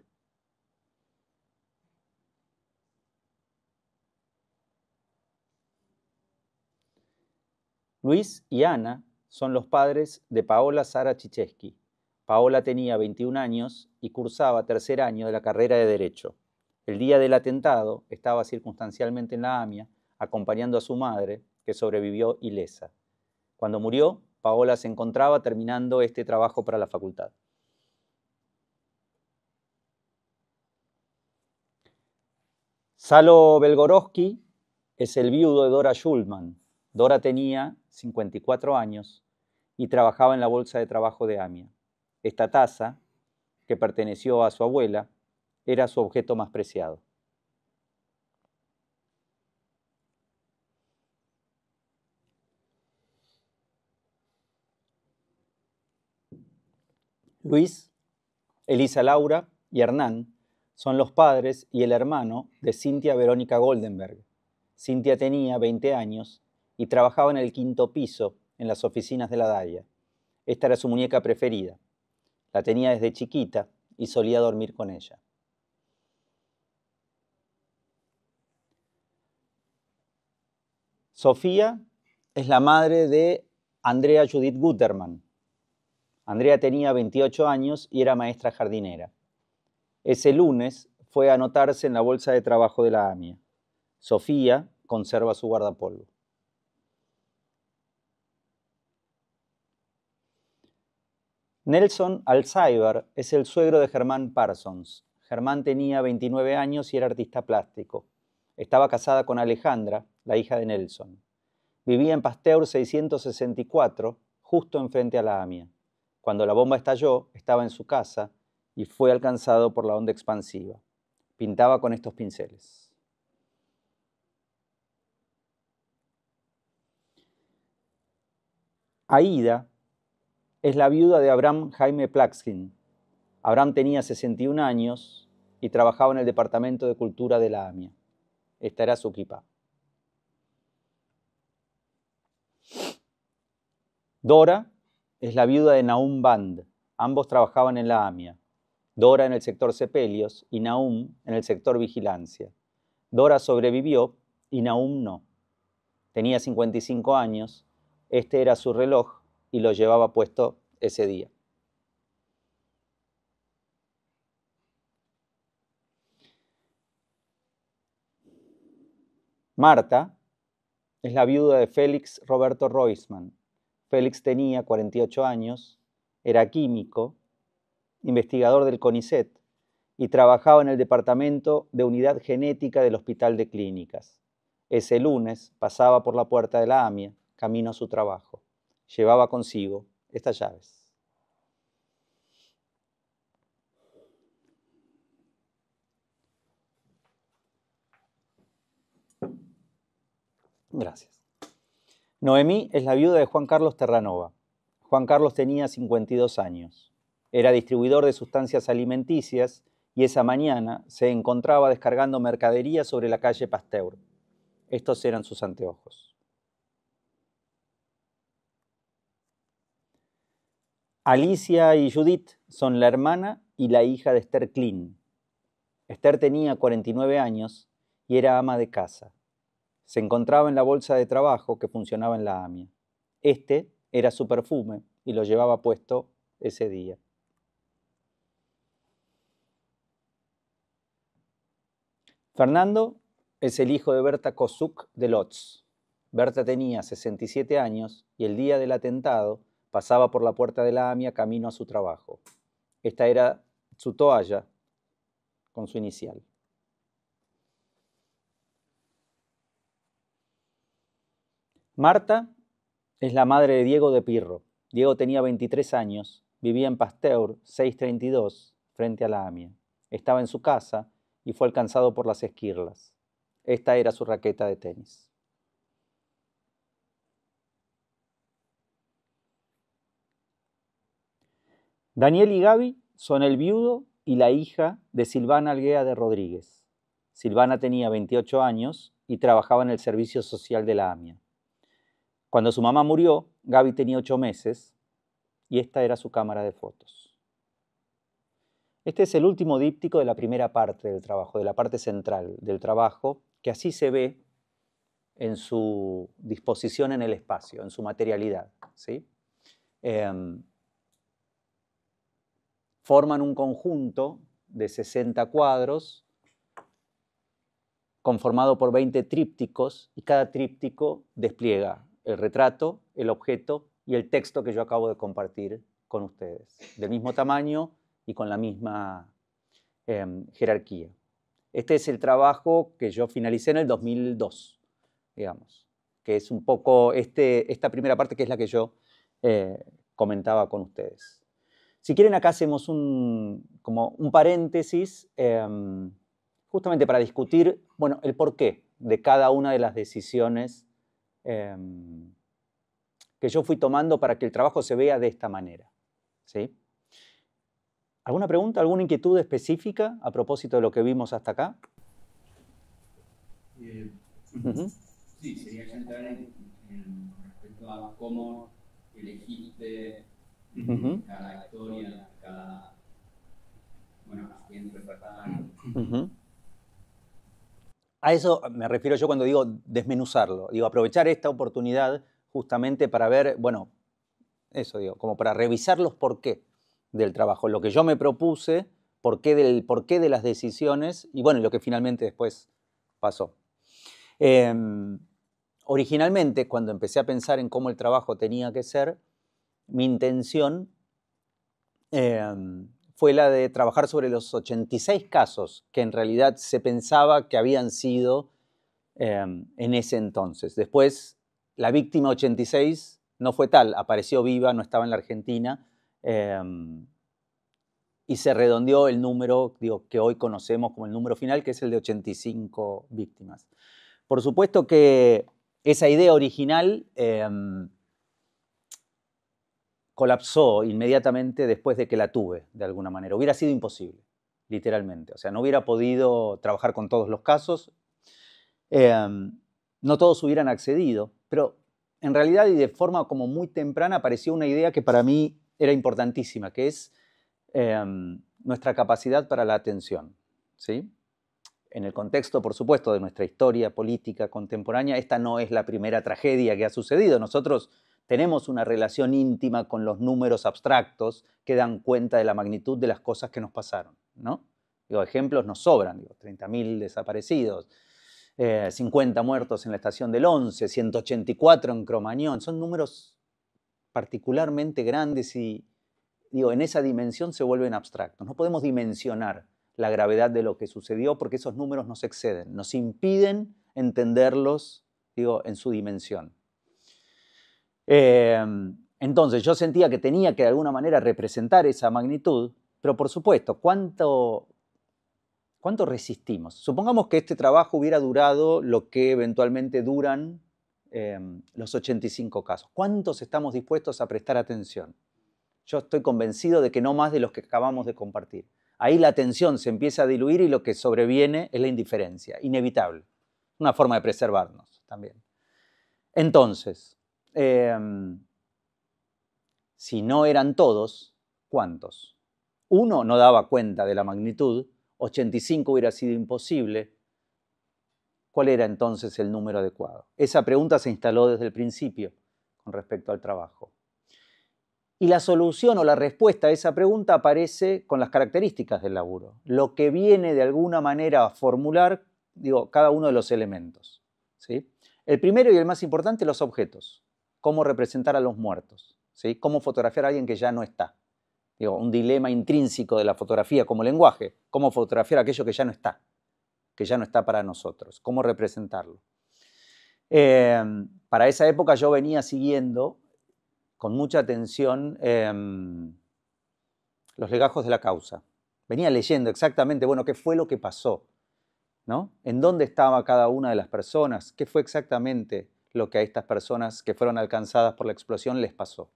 Luis y Ana son los padres de Paola Sara Chicheski. Paola tenía 21 años y cursaba tercer año de la carrera de Derecho. El día del atentado estaba circunstancialmente en la AMIA acompañando a su madre, que sobrevivió ilesa. Cuando murió, Paola se encontraba terminando este trabajo para la facultad. Salo Belgorowski es el viudo de Dora Schulman. Dora tenía 54 años y trabajaba en la Bolsa de Trabajo de Amia. Esta taza, que perteneció a su abuela, era su objeto más preciado. Luis, Elisa Laura y Hernán son los padres y el hermano de Cintia Verónica Goldenberg. Cintia tenía 20 años y trabajaba en el quinto piso en las oficinas de la Daya. Esta era su muñeca preferida. La tenía desde chiquita y solía dormir con ella. Sofía es la madre de Andrea Judith Guterman, Andrea tenía 28 años y era maestra jardinera. Ese lunes fue a anotarse en la bolsa de trabajo de la AMIA. Sofía conserva su guardapolvo. Nelson Alzheimer es el suegro de Germán Parsons. Germán tenía 29 años y era artista plástico. Estaba casada con Alejandra, la hija de Nelson. Vivía en Pasteur 664, justo enfrente a la AMIA. Cuando la bomba estalló, estaba en su casa y fue alcanzado por la onda expansiva. Pintaba con estos pinceles. Aida es la viuda de Abraham Jaime Plaxkin. Abraham tenía 61 años y trabajaba en el Departamento de Cultura de la AMIA. Esta era su equipa. Dora es la viuda de Naum Band. Ambos trabajaban en la AMIA. Dora en el sector sepelios y Naum en el sector vigilancia. Dora sobrevivió y Naum no. Tenía 55 años, este era su reloj y lo llevaba puesto ese día. Marta es la viuda de Félix Roberto Roisman, Félix tenía 48 años, era químico, investigador del CONICET y trabajaba en el departamento de unidad genética del Hospital de Clínicas. Ese lunes pasaba por la puerta de la AMIA, camino a su trabajo. Llevaba consigo estas llaves. Gracias. Noemí es la viuda de Juan Carlos Terranova. Juan Carlos tenía 52 años. Era distribuidor de sustancias alimenticias y esa mañana se encontraba descargando mercadería sobre la calle Pasteur. Estos eran sus anteojos. Alicia y Judith son la hermana y la hija de Esther Klein. Esther tenía 49 años y era ama de casa se encontraba en la bolsa de trabajo que funcionaba en la AMIA. Este era su perfume y lo llevaba puesto ese día. Fernando es el hijo de Berta Kosuk de Lotz. Berta tenía 67 años y el día del atentado pasaba por la puerta de la AMIA camino a su trabajo. Esta era su toalla con su inicial. Marta es la madre de Diego de Pirro. Diego tenía 23 años, vivía en Pasteur 632, frente a la Amia. Estaba en su casa y fue alcanzado por las esquirlas. Esta era su raqueta de tenis. Daniel y Gaby son el viudo y la hija de Silvana Alguea de Rodríguez. Silvana tenía 28 años y trabajaba en el servicio social de la AMIA. Cuando su mamá murió, Gaby tenía ocho meses y esta era su cámara de fotos. Este es el último díptico de la primera parte del trabajo, de la parte central del trabajo, que así se ve en su disposición en el espacio, en su materialidad. Em, forman un conjunto de 60 cuadros conformado por 20 trípticos y cada tríptico despliega el retrato, el objeto y el texto que yo acabo de compartir con ustedes, del mismo tamaño y con la misma em, jerarquía. Este es el trabajo que yo finalicé en el 2002, digamos, que es un poco este, esta primera parte que es la que yo eh, comentaba con ustedes. Si quieren, acá hacemos un, como un paréntesis em, justamente para discutir, bueno, el porqué de cada una de las decisiones Em, que yo fui tomando para que el trabajo se vea de esta manera. ¿sí? ¿Alguna pregunta, alguna inquietud específica a propósito de lo que vimos hasta acá? Eh, sí, sería centrar en, en, respecto a cómo elegiste eh, cada historia, cada bueno, bien retratada. A eso me refiero yo cuando digo desmenuzarlo, digo aprovechar esta oportunidad justamente para ver, bueno, eso digo, como para revisar los por qué del trabajo, lo que yo me propuse, por qué del por qué de las decisiones y bueno, lo que finalmente después pasó. Em, originalmente, cuando empecé a pensar en cómo el trabajo tenía que ser, mi intención em, fue la de trabajar sobre los 86 casos que en realidad se pensaba que habían sido em, en ese entonces. Después, la víctima 86 no fue tal, apareció viva, no estaba en la Argentina em, y se redondeó el número que hoy conocemos como el número final, que es el de 85 víctimas. Por supuesto que esa idea original... Em, colapsó inmediatamente después de que la tuve, de alguna manera. Hubiera sido imposible, literalmente. O sea, no hubiera podido trabajar con todos los casos, em, no todos hubieran accedido, pero en realidad y de forma como muy temprana apareció una idea que para mí era importantísima, que es em, nuestra capacidad para la atención. ¿sí? En el contexto, por supuesto, de nuestra historia política contemporánea, esta no es la primera tragedia que ha sucedido. Nosotros tenemos una relación íntima con los números abstractos que dan cuenta de la magnitud de las cosas que nos pasaron, ¿no? Digo, ejemplos nos sobran, 30.000 desaparecidos, 50 eh, muertos en la estación del 11, 184 en Cromañón, son números particularmente grandes y, digo, en esa dimensión se vuelven abstractos. No podemos dimensionar la gravedad de lo que sucedió porque esos números nos exceden, nos impiden entenderlos, digo, en su dimensión. Em, entonces yo sentía que tenía que de alguna manera representar esa magnitud, pero por supuesto, ¿cuánto, cuánto resistimos? Supongamos que este trabajo hubiera durado lo que eventualmente duran em, los 85 casos. ¿Cuántos estamos dispuestos a prestar atención? Yo estoy convencido de que no más de los que acabamos de compartir. Ahí la atención se empieza a diluir y lo que sobreviene es la indiferencia, inevitable. Una forma de preservarnos también. Entonces, Em, si no eran todos, ¿cuántos? Uno no daba cuenta de la magnitud, 85 hubiera sido imposible. ¿Cuál era entonces el número adecuado? Esa pregunta se instaló desde el principio con respecto al trabajo. Y la solución o la respuesta a esa pregunta aparece con las características del laburo, lo que viene de alguna manera a formular digo, cada uno de los elementos. ¿sí? El primero y el más importante, los objetos cómo representar a los muertos, ¿sí? cómo fotografiar a alguien que ya no está. Digo, un dilema intrínseco de la fotografía como lenguaje, cómo fotografiar aquello que ya no está, que ya no está para nosotros, cómo representarlo. Em, para esa época yo venía siguiendo con mucha atención em, los legajos de la causa. Venía leyendo exactamente, bueno, qué fue lo que pasó, ¿no? ¿En dónde estaba cada una de las personas? ¿Qué fue exactamente? lo que a estas personas que fueron alcanzadas por la explosión les pasó.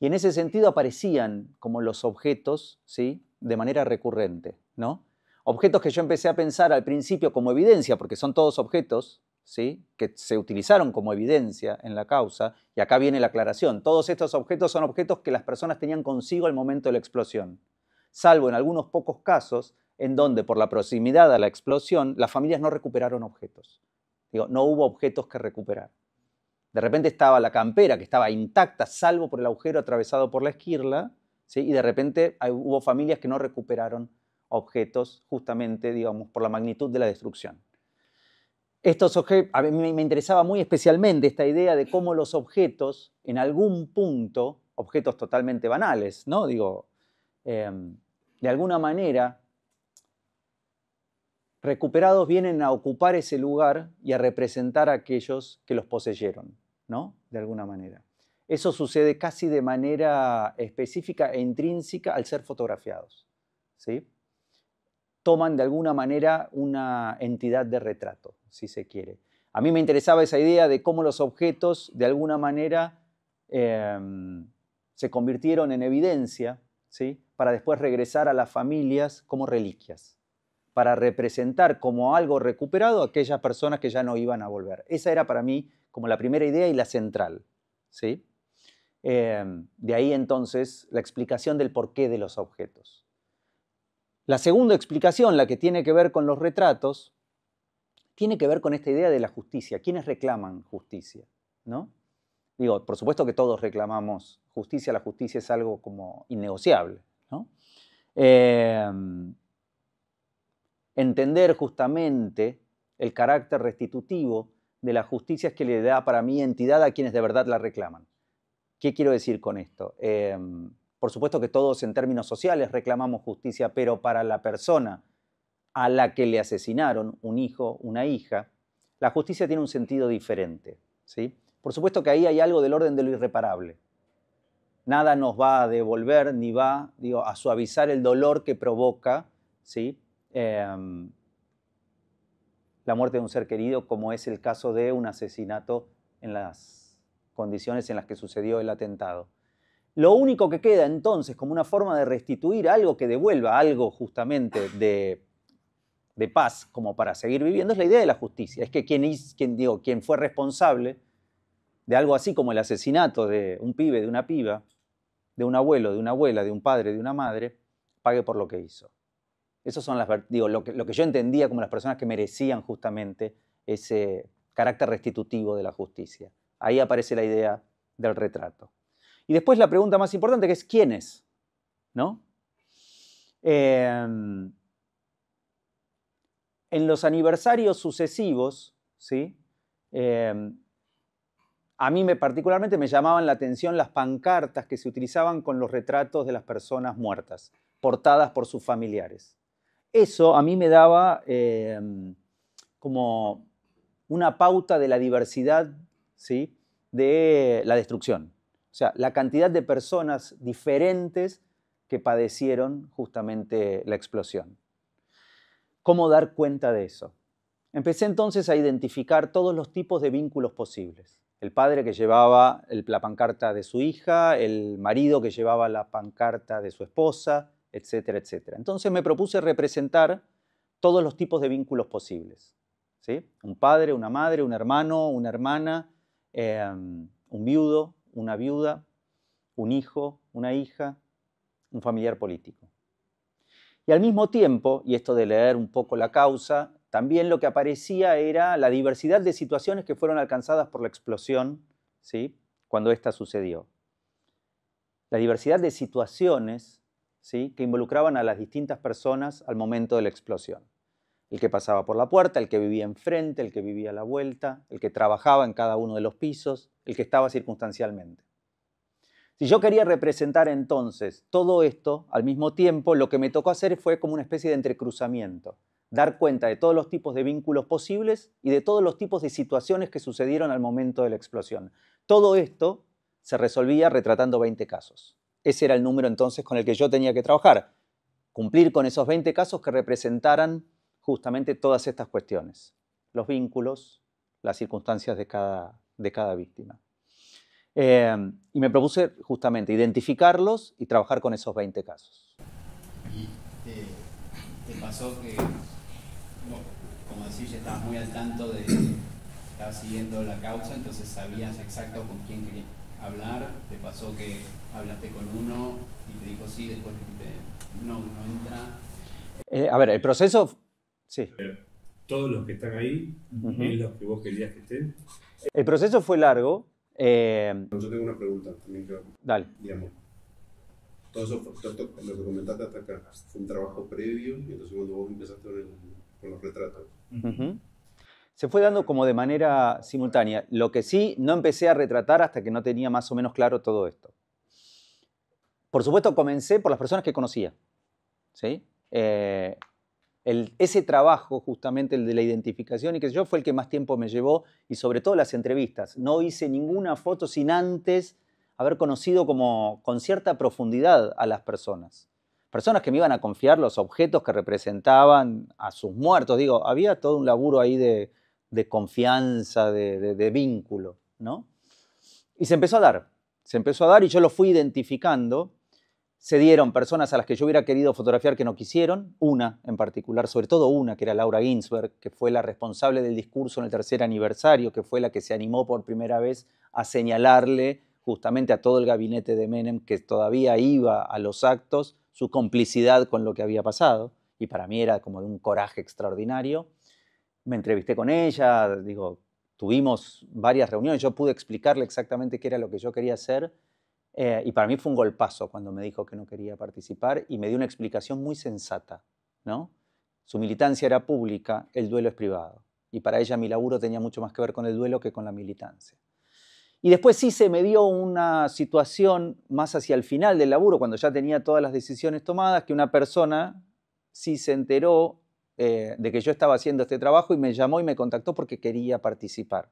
Y en ese sentido aparecían como los objetos, ¿sí? De manera recurrente, ¿no? Objetos que yo empecé a pensar al principio como evidencia, porque son todos objetos, ¿sí? Que se utilizaron como evidencia en la causa, y acá viene la aclaración. Todos estos objetos son objetos que las personas tenían consigo al momento de la explosión, salvo en algunos pocos casos en donde por la proximidad a la explosión las familias no recuperaron objetos. Digo, no hubo objetos que recuperar. De repente estaba la campera, que estaba intacta, salvo por el agujero atravesado por la esquirla, y de repente hubo familias que no recuperaron objetos justamente, digamos, por la magnitud de la destrucción. Estos a mí me interesaba muy especialmente esta idea de cómo los objetos, en algún punto, objetos totalmente banales, ¿no? Digo, em, de alguna manera recuperados vienen a ocupar ese lugar y a representar a aquellos que los poseyeron, ¿no? De alguna manera. Eso sucede casi de manera específica e intrínseca al ser fotografiados, ¿sí? Toman de alguna manera una entidad de retrato, si se quiere. A mí me interesaba esa idea de cómo los objetos de alguna manera em, se convirtieron en evidencia, ¿sí? Para después regresar a las familias como reliquias para representar como algo recuperado a aquellas personas que ya no iban a volver. Esa era para mí como la primera idea y la central. ¿sí? Em, de ahí entonces la explicación del porqué de los objetos. La segunda explicación, la que tiene que ver con los retratos, tiene que ver con esta idea de la justicia. ¿Quiénes reclaman justicia? ¿No? Digo, por supuesto que todos reclamamos justicia, la justicia es algo como innegociable. ¿no? Em, entender justamente el carácter restitutivo de la justicia que le da para mi entidad a quienes de verdad la reclaman. ¿Qué quiero decir con esto? Em, por supuesto que todos en términos sociales reclamamos justicia, pero para la persona a la que le asesinaron un hijo, una hija, la justicia tiene un sentido diferente. ¿sí? Por supuesto que ahí hay algo del orden de lo irreparable. Nada nos va a devolver ni va digo, a suavizar el dolor que provoca ¿sí? Em, la muerte de un ser querido, como es el caso de un asesinato en las condiciones en las que sucedió el atentado. Lo único que queda entonces como una forma de restituir algo que devuelva algo justamente de, de paz como para seguir viviendo es la idea de la justicia. Es que quien, quien, digo, quien fue responsable de algo así como el asesinato de un pibe, de una piba, de un abuelo, de una abuela, de un padre, de una madre, pague por lo que hizo. Esos son las, lo que, yo entendía como las personas que merecían justamente ese carácter restitutivo de la justicia. Ahí aparece la idea del retrato. Y después la pregunta más importante que es ¿quién es? ¿No? Em, en los aniversarios sucesivos, ¿sí? Em, a mí me, particularmente me llamaban la atención las pancartas que se utilizaban con los retratos de las personas muertas, portadas por sus familiares eso a mí me daba em, como una pauta de la diversidad ¿sí? de la destrucción. O sea, la cantidad de personas diferentes que padecieron justamente la explosión. ¿Cómo dar cuenta de eso? Empecé entonces a identificar todos los tipos de vínculos posibles. El padre que llevaba la pancarta de su hija, el marido que llevaba la pancarta de su esposa, etcétera, etcétera. Entonces me propuse representar todos los tipos de vínculos posibles. ¿sí? Un padre, una madre, un hermano, una hermana, em, un viudo, una viuda, un hijo, una hija, un familiar político. Y al mismo tiempo, y esto de leer un poco la causa, también lo que aparecía era la diversidad de situaciones que fueron alcanzadas por la explosión, ¿sí? cuando ésta sucedió. La diversidad de situaciones que involucraban a las distintas personas al momento de la explosión. El que pasaba por la puerta, el que vivía enfrente, el que vivía a la vuelta, el que trabajaba en cada uno de los pisos, el que estaba circunstancialmente. Si yo quería representar entonces todo esto al mismo tiempo, lo que me tocó hacer fue como una especie de entrecruzamiento, dar cuenta de todos los tipos de vínculos posibles y de todos los tipos de situaciones que sucedieron al momento de la explosión. Todo esto se resolvía retratando 20 casos. Ese era el número entonces con el que yo tenía que trabajar, cumplir con esos 20 casos que representaran justamente todas estas cuestiones, los vínculos, las circunstancias de cada, de cada víctima. Em, y me propuse justamente identificarlos y trabajar con esos 20 casos. ¿Y te, pasó que, como decís, ya estabas muy al tanto de, estabas siguiendo la causa, entonces sabías exacto con quién querías? hablar? ¿Te pasó que hablaste con uno y te dijo sí, después que no, no entra? Eh, a ver, el proceso... Sí. Todos los que están ahí, es los que vos querías que estén. El proceso fue largo. Eh, Yo tengo una pregunta también que... Dale. Digamos, todo eso, todo lo que comentaste hasta acá, fue un trabajo previo, y entonces cuando vos empezaste con, los retratos, se fue dando como de manera simultánea. Lo que sí, no empecé a retratar hasta que no tenía más o menos claro todo esto. Por supuesto, comencé por las personas que conocía. ¿sí? Eh, ese trabajo, justamente el de la identificación y que yo, fue el que más tiempo me llevó y sobre todo las entrevistas. No hice ninguna foto sin antes haber conocido como con cierta profundidad a las personas. Personas que me iban a confiar los objetos que representaban a sus muertos. Digo, había todo un laburo ahí de, de confianza, de, vínculo, ¿no? Y se empezó a dar, se empezó a dar y yo lo fui identificando. Se dieron personas a las que yo hubiera querido fotografiar que no quisieron, una en particular, sobre todo una, que era Laura Ginsberg, que fue la responsable del discurso en el tercer aniversario, que fue la que se animó por primera vez a señalarle justamente a todo el gabinete de Menem, que todavía iba a los actos, su complicidad con lo que había pasado, y para mí era como de un coraje extraordinario me entrevisté con ella, digo, tuvimos varias reuniones, yo pude explicarle exactamente qué era lo que yo quería hacer eh, y para mí fue un golpazo cuando me dijo que no quería participar y me dio una explicación muy sensata, ¿no? Su militancia era pública, el duelo es privado y para ella mi laburo tenía mucho más que ver con el duelo que con la militancia. Y después sí se me dio una situación más hacia el final del laburo, cuando ya tenía todas las decisiones tomadas, que una persona sí se enteró eh, de que yo estaba haciendo este trabajo y me llamó y me contactó porque quería participar.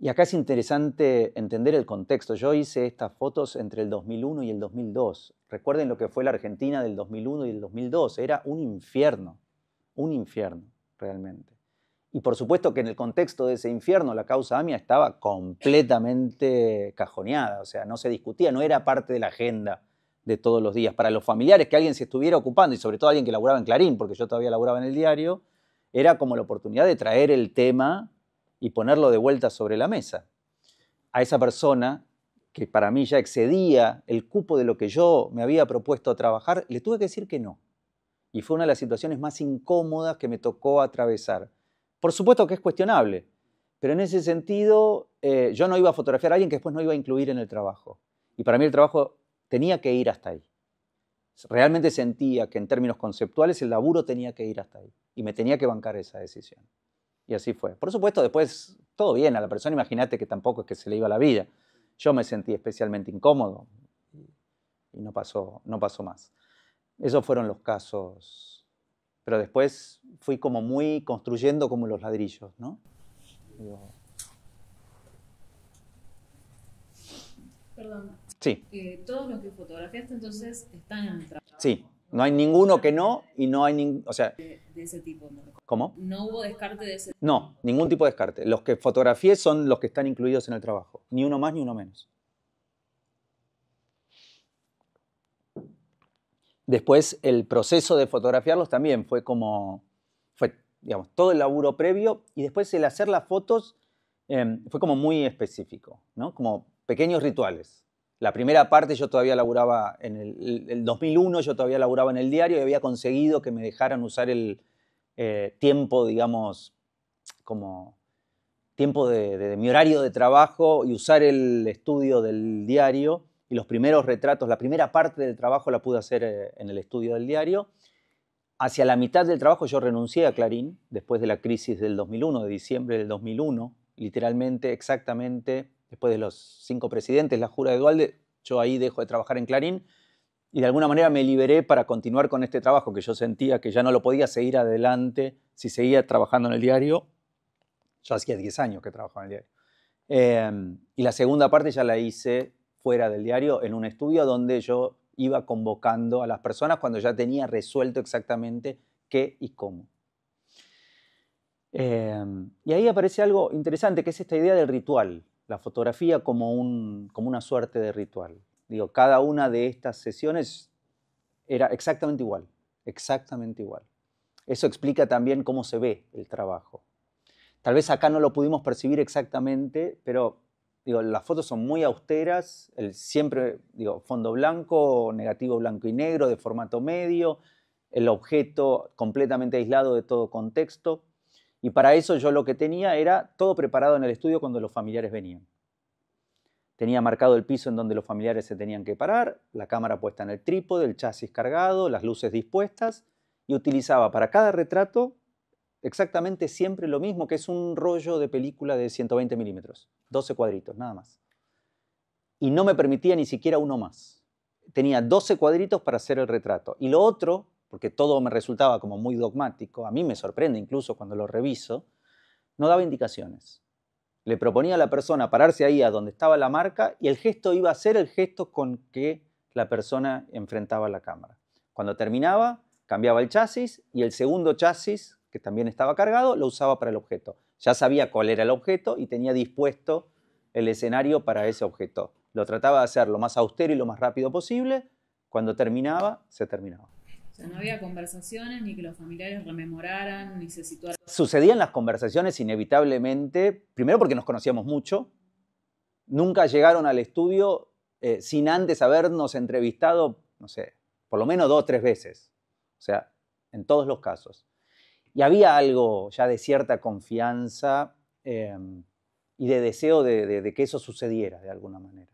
Y acá es interesante entender el contexto. Yo hice estas fotos entre el 2001 y el 2002. Recuerden lo que fue la Argentina del 2001 y el 2002. Era un infierno, un infierno realmente. Y por supuesto que en el contexto de ese infierno la causa AMIA estaba completamente cajoneada, o sea, no se discutía, no era parte de la agenda de todos los días. Para los familiares, que alguien se estuviera ocupando, y sobre todo alguien que laburaba en Clarín, porque yo todavía laburaba en el diario, era como la oportunidad de traer el tema y ponerlo de vuelta sobre la mesa. A esa persona, que para mí ya excedía el cupo de lo que yo me había propuesto trabajar, le tuve que decir que no. Y fue una de las situaciones más incómodas que me tocó atravesar. Por supuesto que es cuestionable, pero en ese sentido eh, yo no iba a fotografiar a alguien que después no iba a incluir en el trabajo. Y para mí el trabajo tenía que ir hasta ahí. Realmente sentía que en términos conceptuales el laburo tenía que ir hasta ahí y me tenía que bancar esa decisión. Y así fue. Por supuesto, después todo bien a la persona, imagínate que tampoco es que se le iba la vida. Yo me sentí especialmente incómodo y no pasó, no pasó más. Esos fueron los casos. Pero después fui como muy construyendo como los ladrillos, ¿no? Perdón, Sí. todos los que fotografiaste entonces están en el trabajo. Sí. No hay ninguno que no y no hay ningún, o sea... De, ¿no? ¿Cómo? No hubo descarte de ese tipo. No, ningún tipo de descarte. Los que fotografié son los que están incluidos en el trabajo. Ni uno más ni uno menos. Después el proceso de fotografiarlos también fue como, fue, digamos, todo el laburo previo y después el hacer las fotos em, fue como muy específico, ¿no? Como pequeños rituales. La primera parte yo todavía laburaba, en el, 2001 yo todavía laburaba en el diario y había conseguido que me dejaran usar el eh, tiempo, digamos, como tiempo de, mi horario de trabajo y usar el estudio del diario y los primeros retratos, la primera parte del trabajo la pude hacer eh, en el estudio del diario. Hacia la mitad del trabajo yo renuncié a Clarín después de la crisis del 2001, de diciembre del 2001, literalmente, exactamente después de los cinco presidentes, la jura de Dualde, yo ahí dejo de trabajar en Clarín y de alguna manera me liberé para continuar con este trabajo que yo sentía que ya no lo podía seguir adelante si seguía trabajando en el diario. Yo hacía 10 años que trabajaba en el diario. Em, y la segunda parte ya la hice fuera del diario, en un estudio donde yo iba convocando a las personas cuando ya tenía resuelto exactamente qué y cómo. Em, y ahí aparece algo interesante, que es esta idea del ritual la fotografía como, como una suerte de ritual. Digo, cada una de estas sesiones era exactamente igual, exactamente igual. Eso explica también cómo se ve el trabajo. Tal vez acá no lo pudimos percibir exactamente, pero las fotos son muy austeras, el siempre fondo blanco, negativo blanco y negro de formato medio, el objeto completamente aislado de todo contexto. Y para eso yo lo que tenía era todo preparado en el estudio cuando los familiares venían. Tenía marcado el piso en donde los familiares se tenían que parar, la cámara puesta en el trípode, el chasis cargado, las luces dispuestas, y utilizaba para cada retrato exactamente siempre lo mismo, que es un rollo de película de 120 milímetros, 12 cuadritos, nada más. Y no me permitía ni siquiera uno más. Tenía 12 cuadritos para hacer el retrato. Y lo otro porque todo me resultaba como muy dogmático, a mí me sorprende incluso cuando lo reviso, no daba indicaciones. Le proponía a la persona pararse ahí a donde estaba la marca y el gesto iba a ser el gesto con que la persona enfrentaba la cámara. Cuando terminaba, cambiaba el chasis y el segundo chasis, que también estaba cargado, lo usaba para el objeto. Ya sabía cuál era el objeto y tenía dispuesto el escenario para ese objeto. Lo trataba de hacer lo más austero y lo más rápido posible. Cuando terminaba, se terminaba. O sea, no había conversaciones ni que los familiares rememoraran ni se situaran. Sucedían las conversaciones inevitablemente, primero porque nos conocíamos mucho, nunca llegaron al estudio eh, sin antes habernos entrevistado, no sé, por lo menos dos o tres veces. O sea, en todos los casos. Y había algo ya de cierta confianza em, y de deseo de, que eso sucediera de alguna manera.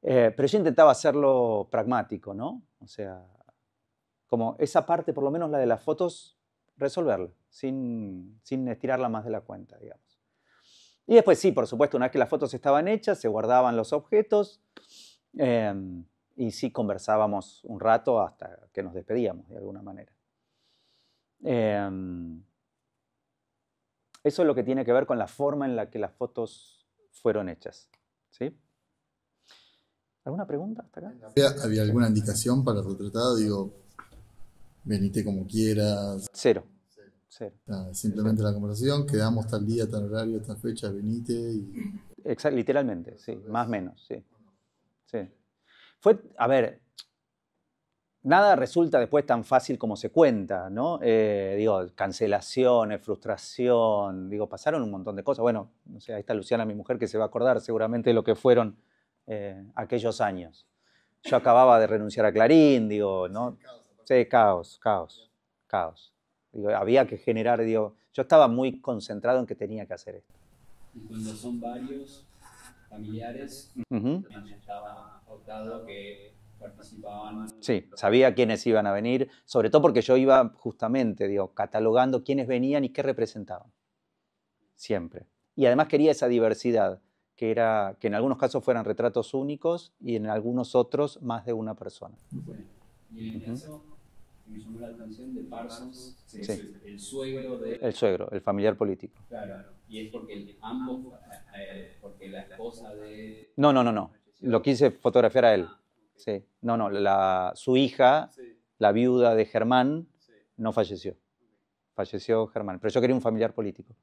Eh, pero yo intentaba hacerlo pragmático, ¿no? O sea, como esa parte, por lo menos la de las fotos, resolverla, sin, sin estirarla más de la cuenta, digamos. Y después sí, por supuesto, una vez que las fotos estaban hechas, se guardaban los objetos em, y sí conversábamos un rato hasta que nos despedíamos, de alguna manera. Em, eso es lo que tiene que ver con la forma en la que las fotos fueron hechas. ¿Alguna pregunta hasta acá? ¿Había, ¿Había, alguna indicación para el retratado? Digo, venite como quieras. Cero. Cero. simplemente la conversación, quedamos tal día, tal horario, tal fecha, venite y... literalmente, sí, más o menos, sí. Fue, a ver, nada resulta después tan fácil como se cuenta, ¿no? Eh, digo, cancelaciones, frustración, digo, pasaron un montón de cosas. Bueno, no sé, ahí está Luciana, mi mujer, que se va a acordar seguramente de lo que fueron eh, aquellos años. Yo acababa de renunciar a Clarín, digo, ¿no? Sí, caos, caos, caos. había que generar, digo, yo estaba muy concentrado en que tenía que hacer esto. Y cuando son varios familiares, estaba que participaban. Sí, sabía quiénes iban a venir, sobre todo porque yo iba justamente, digo, catalogando quiénes venían y qué representaban. Siempre. Y además quería esa diversidad, que era que en algunos casos fueran retratos únicos y en algunos otros más de una persona. y en eso, atención de Parsons, el suegro de... El suegro, el familiar político. Claro, y es porque el, ambos, eh, eh, porque la esposa de... No, no, no, no, lo quise fotografiar a él. Ah, sí. No, no, la, su hija, la viuda de Germán, no falleció. Falleció Germán, pero yo quería un familiar político.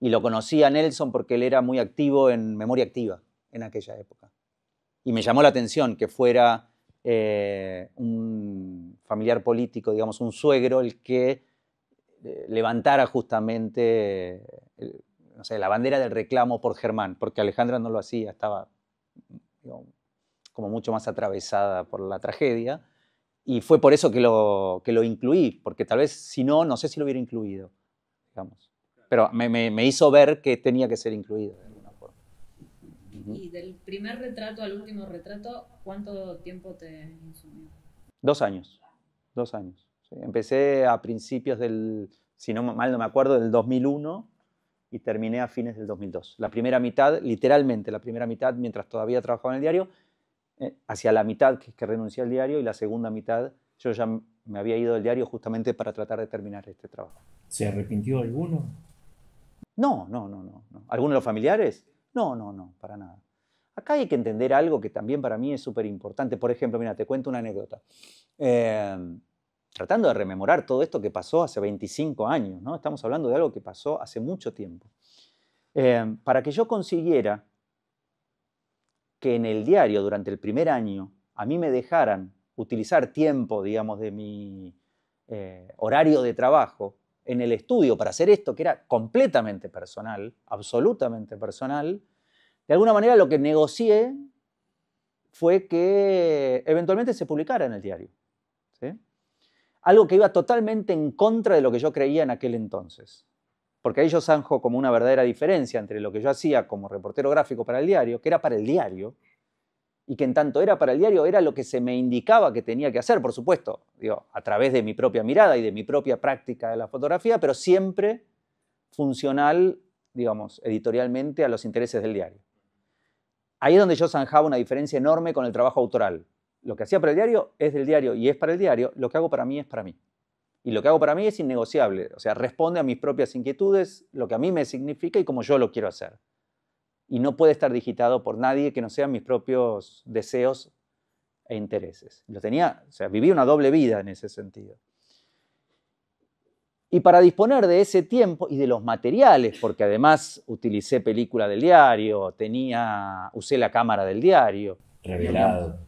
Y lo conocí a Nelson porque él era muy activo en memoria activa en aquella época. Y me llamó la atención que fuera eh, un familiar político, digamos, un suegro, el que eh, levantara justamente eh, la bandera del reclamo por Germán, porque Alejandra no lo hacía, estaba como mucho más atravesada por la tragedia. Y fue por eso que lo, lo incluí, porque tal vez si no, no sé si lo hubiera incluido, digamos. Pero me hizo ver que tenía que ser incluido. ¿Y del primer retrato al último retrato, cuánto tiempo te insumió? Dos años, dos años. Empecé a principios del, si no mal no me acuerdo, del 2001 y terminé a fines del 2002. La primera mitad, literalmente la primera mitad, mientras todavía trabajaba en el diario, eh, hacia la mitad que, que renuncié al diario y la segunda mitad yo ya me había ido del diario justamente para tratar de terminar este trabajo. ¿Se arrepintió alguno? No, no, no, no. no. ¿Alguno de los familiares? No, no, no, para nada. Acá hay que entender algo que también para mí es súper importante. Por ejemplo, mira, te cuento una anécdota. Em, tratando de rememorar todo esto que pasó hace 25 años, ¿no? Estamos hablando de algo que pasó hace mucho tiempo. Em, para que yo consiguiera que en el diario, durante el primer año, a mí me dejaran utilizar tiempo, digamos, de mi eh, horario de trabajo en el estudio para hacer esto, que era completamente personal, absolutamente personal, de alguna manera lo que negocié fue que eventualmente se publicara en el diario. Algo que iba totalmente en contra de lo que yo creía en aquel entonces. Porque ahí yo zanjo como una verdadera diferencia entre lo que yo hacía como reportero gráfico para el diario, que era para el diario, y que en tanto era para el diario era lo que se me indicaba que tenía que hacer, por supuesto, digo, a través de mi propia mirada y de mi propia práctica de la fotografía, pero siempre funcional, digamos, editorialmente a los intereses del diario. Ahí es donde yo zanjaba una diferencia enorme con el trabajo autoral. Lo que hacía para el diario es del diario y es para el diario, lo que hago para mí es para mí. Y lo que hago para mí es innegociable, o sea, responde a mis propias inquietudes, lo que a mí me significa y como yo lo quiero hacer y no puede estar digitado por nadie que no sean mis propios deseos e intereses. Lo tenía, o sea, viví una doble vida en ese sentido. Y para disponer de ese tiempo y de los materiales, porque además utilicé película del diario, tenía, usé la cámara del diario. Revelado.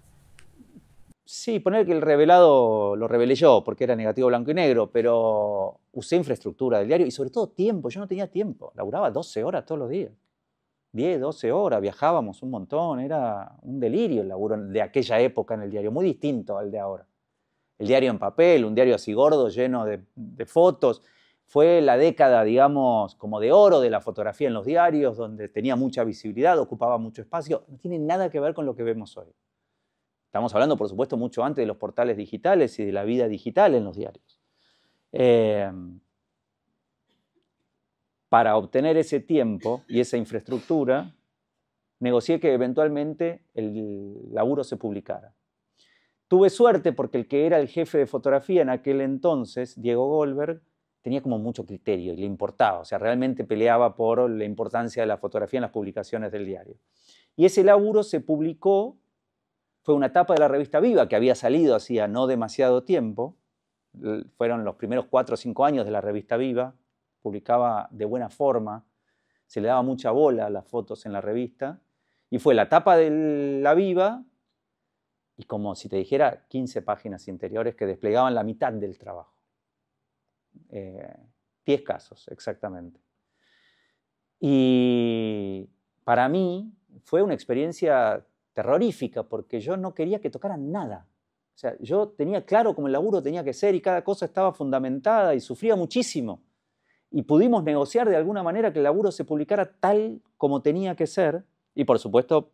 Sí, poner que el revelado lo revelé yo, porque era negativo blanco y negro, pero usé infraestructura del diario y sobre todo tiempo. Yo no tenía tiempo, laburaba 12 horas todos los días. 10, 12 horas, viajábamos un montón, era un delirio el laburo de aquella época en el diario, muy distinto al de ahora. El diario en papel, un diario así gordo, lleno de, fotos. Fue la década, digamos, como de oro de la fotografía en los diarios, donde tenía mucha visibilidad, ocupaba mucho espacio. No tiene nada que ver con lo que vemos hoy. Estamos hablando, por supuesto, mucho antes de los portales digitales y de la vida digital en los diarios. Eh, para obtener ese tiempo y esa infraestructura, negocié que eventualmente el laburo se publicara. Tuve suerte porque el que era el jefe de fotografía en aquel entonces, Diego Goldberg, tenía como mucho criterio y le importaba, o sea, realmente peleaba por la importancia de la fotografía en las publicaciones del diario. Y ese laburo se publicó, fue una etapa de la revista Viva que había salido hacía no demasiado tiempo, fueron los primeros cuatro o cinco años de la revista Viva, publicaba de buena forma, se le daba mucha bola a las fotos en la revista, y fue la tapa de La Viva y como si te dijera 15 páginas interiores que desplegaban la mitad del trabajo. 10 eh, casos, exactamente. Y para mí fue una experiencia terrorífica porque yo no quería que tocaran nada. O sea, yo tenía claro cómo el laburo tenía que ser y cada cosa estaba fundamentada y sufría muchísimo y pudimos negociar de alguna manera que el laburo se publicara tal como tenía que ser y por supuesto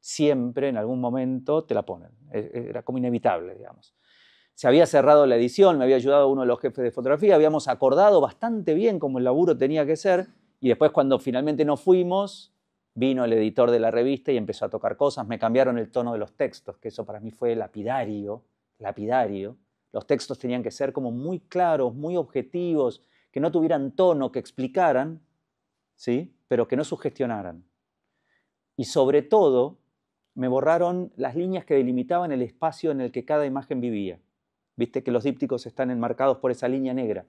siempre en algún momento te la ponen. E, e, era como inevitable, digamos. Se había cerrado la edición, me había ayudado uno de los jefes de fotografía, habíamos acordado bastante bien cómo el laburo tenía que ser y después cuando finalmente nos fuimos, vino el editor de la revista y empezó a tocar cosas, me cambiaron el tono de los textos, que eso para mí fue lapidario, lapidario. Los textos tenían que ser como muy claros, muy objetivos, que no tuvieran tono, que explicaran, ¿sí? pero que no sugestionaran. Y sobre todo, me borraron las líneas que delimitaban el espacio en el que cada imagen vivía. Viste que los dípticos están enmarcados por esa línea negra.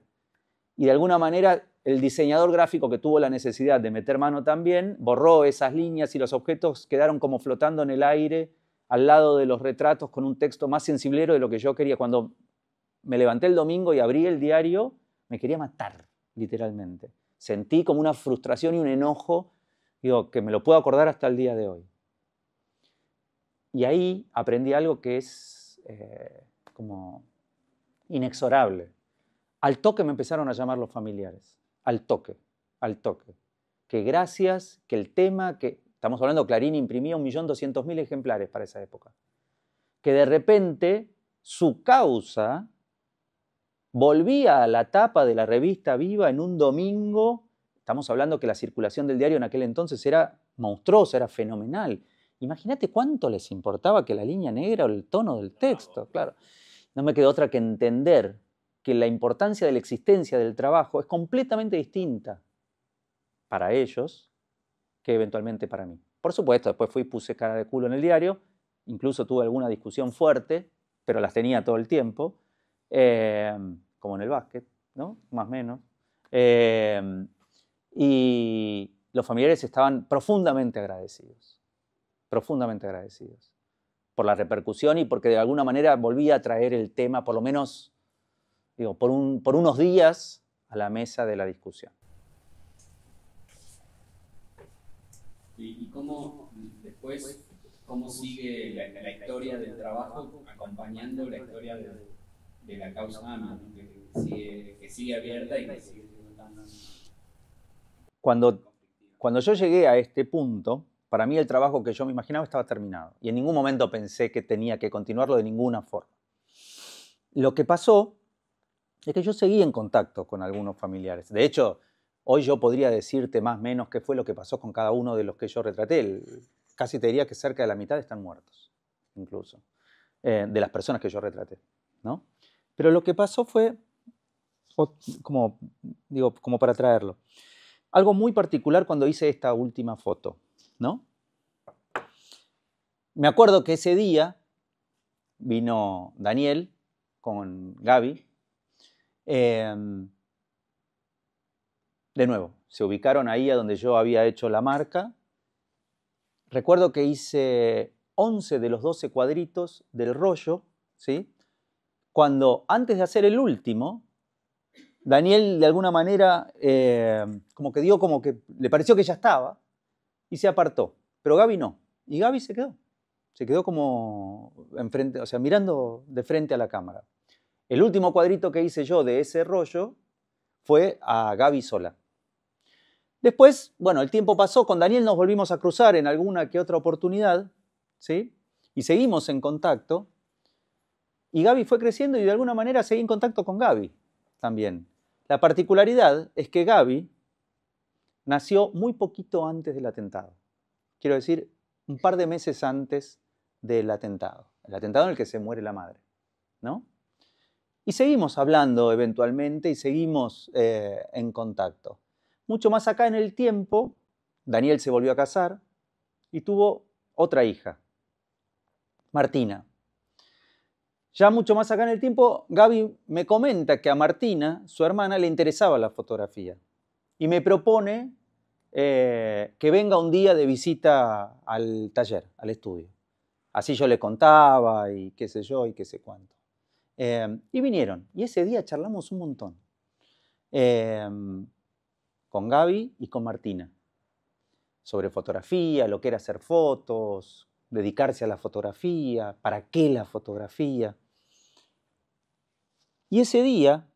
Y de alguna manera el diseñador gráfico que tuvo la necesidad de meter mano también borró esas líneas y los objetos quedaron como flotando en el aire al lado de los retratos con un texto más sensiblero de lo que yo quería. Cuando me levanté el domingo y abrí el diario, me quería matar, literalmente. Sentí como una frustración y un enojo, digo, que me lo puedo acordar hasta el día de hoy. Y ahí aprendí algo que es eh, como inexorable. Al toque me empezaron a llamar los familiares, al toque, al toque. Que gracias, que el tema, que estamos hablando, Clarín imprimía mil ejemplares para esa época. Que de repente su causa volvía a la tapa de la revista Viva en un domingo. Estamos hablando que la circulación del diario en aquel entonces era monstruosa, era fenomenal. Imagínate cuánto les importaba que la línea negra o el tono del texto, claro. No me quedó otra que entender que la importancia de la existencia del trabajo es completamente distinta para ellos que eventualmente para mí. Por supuesto, después fui y puse cara de culo en el diario, incluso tuve alguna discusión fuerte, pero las tenía todo el tiempo, Em, como en el básquet, ¿no? Más o menos. Em, y los familiares estaban profundamente agradecidos, profundamente agradecidos por la repercusión y porque de alguna manera volvía a traer el tema, por lo menos, digo, por, un, por unos días a la mesa de la discusión. ¿Y, cómo después, cómo sigue la, la historia del trabajo acompañando la historia de, de la causa humana, que, sigue, abierta y que sigue Cuando, cuando yo llegué a este punto, para mí el trabajo que yo me imaginaba estaba terminado y en ningún momento pensé que tenía que continuarlo de ninguna forma. Lo que pasó es que yo seguí en contacto con algunos familiares. De hecho, hoy yo podría decirte más o menos qué fue lo que pasó con cada uno de los que yo retraté. Casi te diría que cerca de la mitad están muertos, incluso, eh, de las personas que yo retraté. ¿no? Pero lo que pasó fue, como, digo, como para traerlo, algo muy particular cuando hice esta última foto, ¿no? Me acuerdo que ese día vino Daniel con Gaby. Em, de nuevo, se ubicaron ahí a donde yo había hecho la marca. Recuerdo que hice 11 de los 12 cuadritos del rollo, ¿sí? cuando antes de hacer el último, Daniel de alguna manera eh, como que dio como que le pareció que ya estaba y se apartó, pero Gaby no, y Gaby se quedó, se quedó como enfrente, o sea, mirando de frente a la cámara. El último cuadrito que hice yo de ese rollo fue a Gaby sola. Después, bueno, el tiempo pasó, con Daniel nos volvimos a cruzar en alguna que otra oportunidad, ¿sí? Y seguimos en contacto, y Gaby fue creciendo y de alguna manera seguí en contacto con Gaby también. La particularidad es que Gaby nació muy poquito antes del atentado. Quiero decir, un par de meses antes del atentado. El atentado en el que se muere la madre. ¿No? Y seguimos hablando eventualmente y seguimos eh, en contacto. Mucho más acá en el tiempo, Daniel se volvió a casar y tuvo otra hija, Martina. Ya mucho más acá en el tiempo, Gaby me comenta que a Martina, su hermana, le interesaba la fotografía y me propone eh, que venga un día de visita al taller, al estudio. Así yo le contaba y qué sé yo y qué sé cuánto. Eh, y vinieron y ese día charlamos un montón em, con Gaby y con Martina sobre fotografía, lo que era hacer fotos, dedicarse a la fotografía, para qué la fotografía. Y ese día,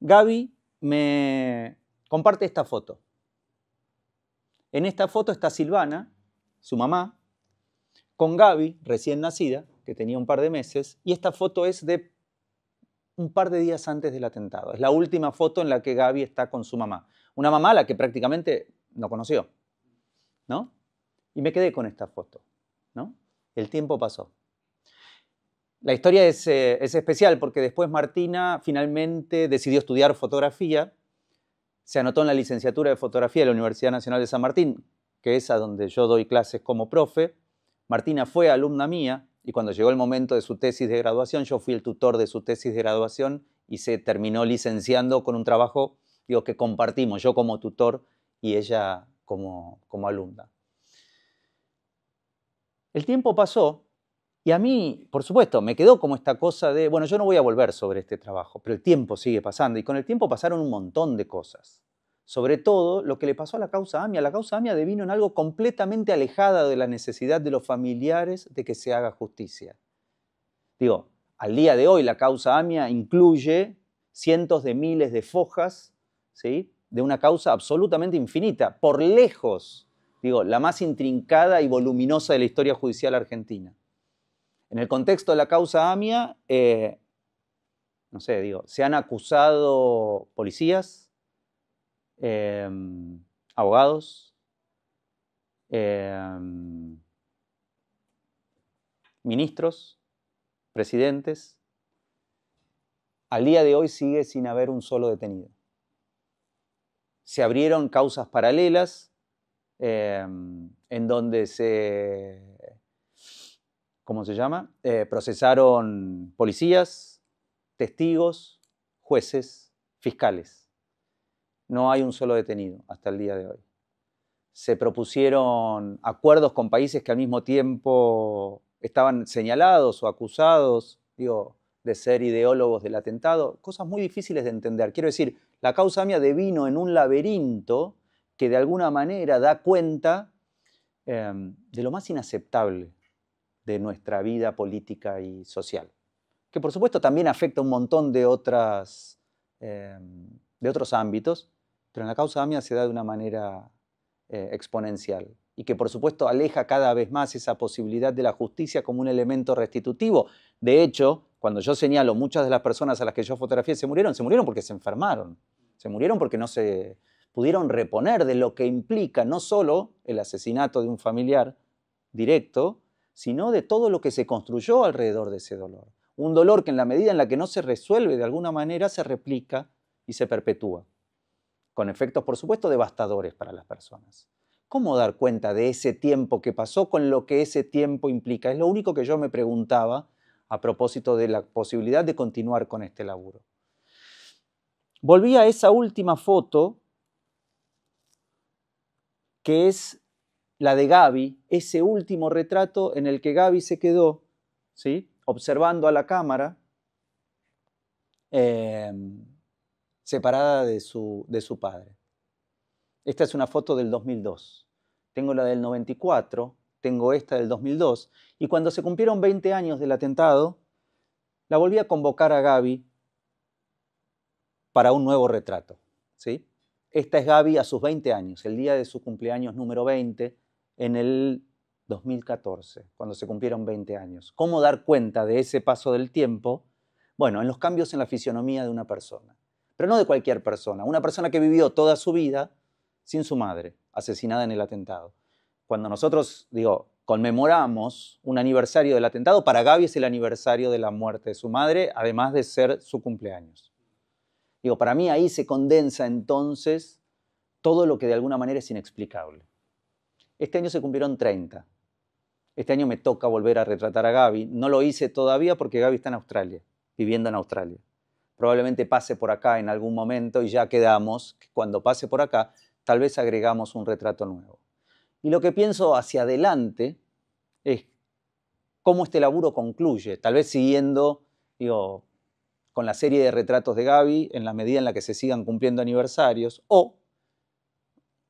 Gaby me comparte esta foto. En esta foto está Silvana, su mamá, con Gaby, recién nacida, que tenía un par de meses, y esta foto es de un par de días antes del atentado. Es la última foto en la que Gaby está con su mamá. Una mamá a la que prácticamente no conoció, ¿no? Y me quedé con esta foto, ¿no? El tiempo pasó. La historia eh, es, especial porque después Martina finalmente decidió estudiar fotografía, se anotó en la licenciatura de fotografía de la Universidad Nacional de San Martín, que es a donde yo doy clases como profe. Martina fue alumna mía y cuando llegó el momento de su tesis de graduación, yo fui el tutor de su tesis de graduación y se terminó licenciando con un trabajo que compartimos, yo como tutor y ella como alumna. El tiempo pasó a mí, por supuesto, me quedó como esta cosa de, bueno, yo no voy a volver sobre este trabajo, pero el tiempo sigue pasando y con el tiempo pasaron un montón de cosas. Sobre todo lo que le pasó a la causa AMIA. La causa AMIA devino en algo completamente alejada de la necesidad de los familiares de que se haga justicia. Digo, al día de hoy la causa AMIA incluye cientos de miles de fojas, ¿sí? De una causa absolutamente infinita, por lejos, digo, la más intrincada y voluminosa de la historia judicial argentina. En el contexto de la causa AMIA, eh, no sé, digo, se han acusado policías, em, abogados, em, ministros, presidentes. Al día de hoy sigue sin haber un solo detenido. Se abrieron causas paralelas em, en donde se ¿cómo se llama? Eh, procesaron policías, testigos, jueces, fiscales. No hay un solo detenido hasta el día de hoy. Se propusieron acuerdos con países que al mismo tiempo estaban señalados o acusados, digo, de ser ideólogos del atentado, cosas muy difíciles de entender. Quiero decir, la causa mía devino en un laberinto que de alguna manera da cuenta em, de lo más inaceptable de nuestra vida política y social, que por supuesto también afecta un montón de, otras, em, de otros ámbitos, pero en la causa AMIA se da de una manera eh, exponencial y que por supuesto aleja cada vez más esa posibilidad de la justicia como un elemento restitutivo. De hecho, cuando yo señalo muchas de las personas a las que yo fotografié se murieron, se murieron porque se enfermaron, se murieron porque no se pudieron reponer de lo que implica no solo el asesinato de un familiar directo, sino de todo lo que se construyó alrededor de ese dolor. Un dolor que en la medida en la que no se resuelve de alguna manera se replica y se perpetúa, con efectos por supuesto devastadores para las personas. ¿Cómo dar cuenta de ese tiempo que pasó con lo que ese tiempo implica? Es lo único que yo me preguntaba a propósito de la posibilidad de continuar con este laburo. Volví a esa última foto, que es la de Gaby, ese último retrato en el que Gaby se quedó, ¿sí? observando a la cámara, em, separada de su, de su padre. Esta es una foto del 2002. Tengo la del 94, tengo esta del 2002. Y cuando se cumplieron 20 años del atentado, la volví a convocar a Gaby para un nuevo retrato. ¿sí? Esta es Gaby a sus 20 años, el día de su cumpleaños número 20, en el 2014, cuando se cumplieron 20 años. ¿Cómo dar cuenta de ese paso del tiempo? Bueno, en los cambios en la fisionomía de una persona, pero no de cualquier persona, una persona que vivió toda su vida sin su madre, asesinada en el atentado. Cuando nosotros, digo, conmemoramos un aniversario del atentado, para Gaby es el aniversario de la muerte de su madre, además de ser su cumpleaños. Digo, para mí ahí se condensa entonces todo lo que de alguna manera es inexplicable. Este año se cumplieron 30. Este año me toca volver a retratar a Gaby. No lo hice todavía porque Gaby está en Australia, viviendo en Australia. Probablemente pase por acá en algún momento y ya quedamos cuando pase por acá tal vez agregamos un retrato nuevo. Y lo que pienso hacia adelante es cómo este laburo concluye, tal vez siguiendo, con la serie de retratos de Gaby en la medida en la que se sigan cumpliendo aniversarios, o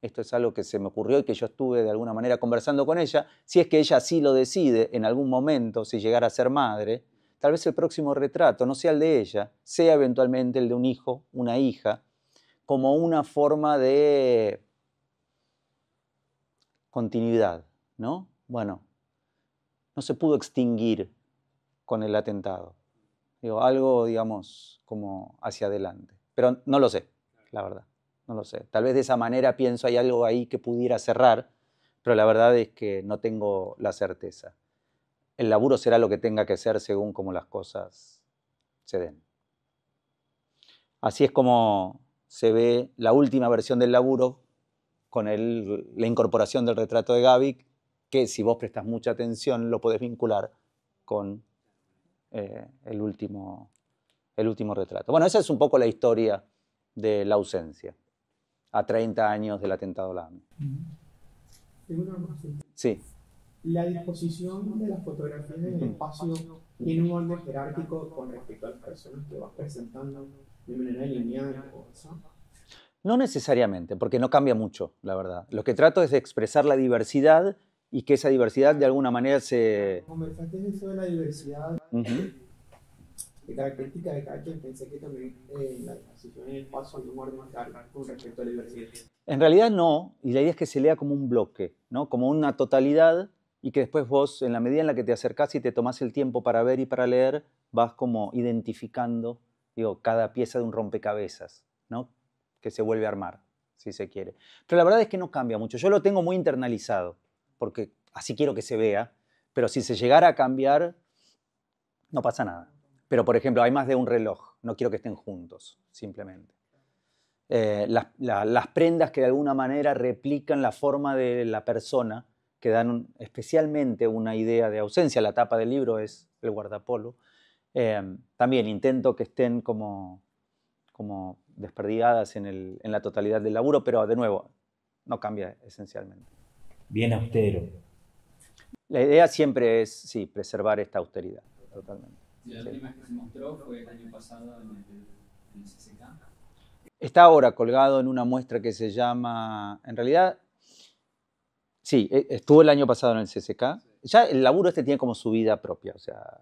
esto es algo que se me ocurrió y que yo estuve de alguna manera conversando con ella, si es que ella sí lo decide en algún momento, si llegara a ser madre, tal vez el próximo retrato no sea el de ella, sea eventualmente el de un hijo, una hija, como una forma de continuidad, ¿no? Bueno, no se pudo extinguir con el atentado. algo, digamos, como hacia adelante. Pero no lo sé, la verdad. No lo sé. Tal vez de esa manera pienso hay algo ahí que pudiera cerrar, pero la verdad es que no tengo la certeza. El laburo será lo que tenga que ser según como las cosas se den. Así es como se ve la última versión del laburo con la incorporación del retrato de Gavik, que si vos prestas mucha atención lo podés vincular con eh, el último retrato. Bueno, esa es un poco la historia de la ausencia a 30 años del atentado a la Tengo una Sí. La disposición de las fotografías en el espacio tiene un orden jerárquico con respecto a las personas que vas presentando de manera lineal o No necesariamente, porque no cambia mucho, la verdad. Lo que trato es de expresar la diversidad y que esa diversidad de alguna manera se... es eso de la diversidad en realidad no, y la idea es que se lea como un bloque, ¿no? como una totalidad y que después vos, en la medida en la que te acercás y te tomás el tiempo para ver y para leer, vas como identificando digo, cada pieza de un rompecabezas ¿no? que se vuelve a armar, si se quiere. Pero la verdad es que no cambia mucho. Yo lo tengo muy internalizado, porque así quiero que se vea, pero si se llegara a cambiar, no pasa nada. Pero, por ejemplo, hay más de un reloj, no quiero que estén juntos, simplemente. Eh, las, prendas que de alguna manera replican la forma de la persona, que dan especialmente una idea de ausencia. La tapa del libro es el guardapolo. Eh, también intento que estén como, como desperdigadas en, en la totalidad del laburo, pero de nuevo, no cambia esencialmente. Bien austero. La idea siempre es, sí, preservar esta austeridad, totalmente. La última que se mostró fue el año pasado en el, Está ahora colgado en una muestra que se llama, en realidad, sí, e, estuvo el año pasado en el CCK. Ya el laburo este tiene como su vida propia, o sea,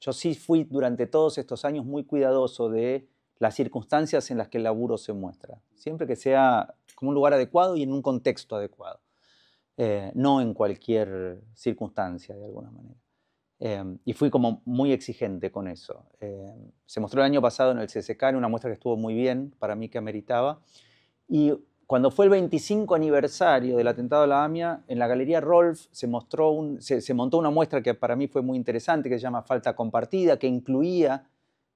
yo sí fui durante todos estos años muy cuidadoso de las circunstancias en las que el laburo se muestra, siempre que sea como un lugar adecuado y en un contexto adecuado, eh, no en cualquier circunstancia de alguna manera. Em, y fui como muy exigente con eso. Em, se mostró el año pasado en el CSK, en una muestra que estuvo muy bien, para mí que ameritaba. Y cuando fue el 25 aniversario del atentado a la AMIA, en la Galería Rolf se, mostró un, se, montó una muestra que para mí fue muy interesante, que se llama Falta Compartida, que incluía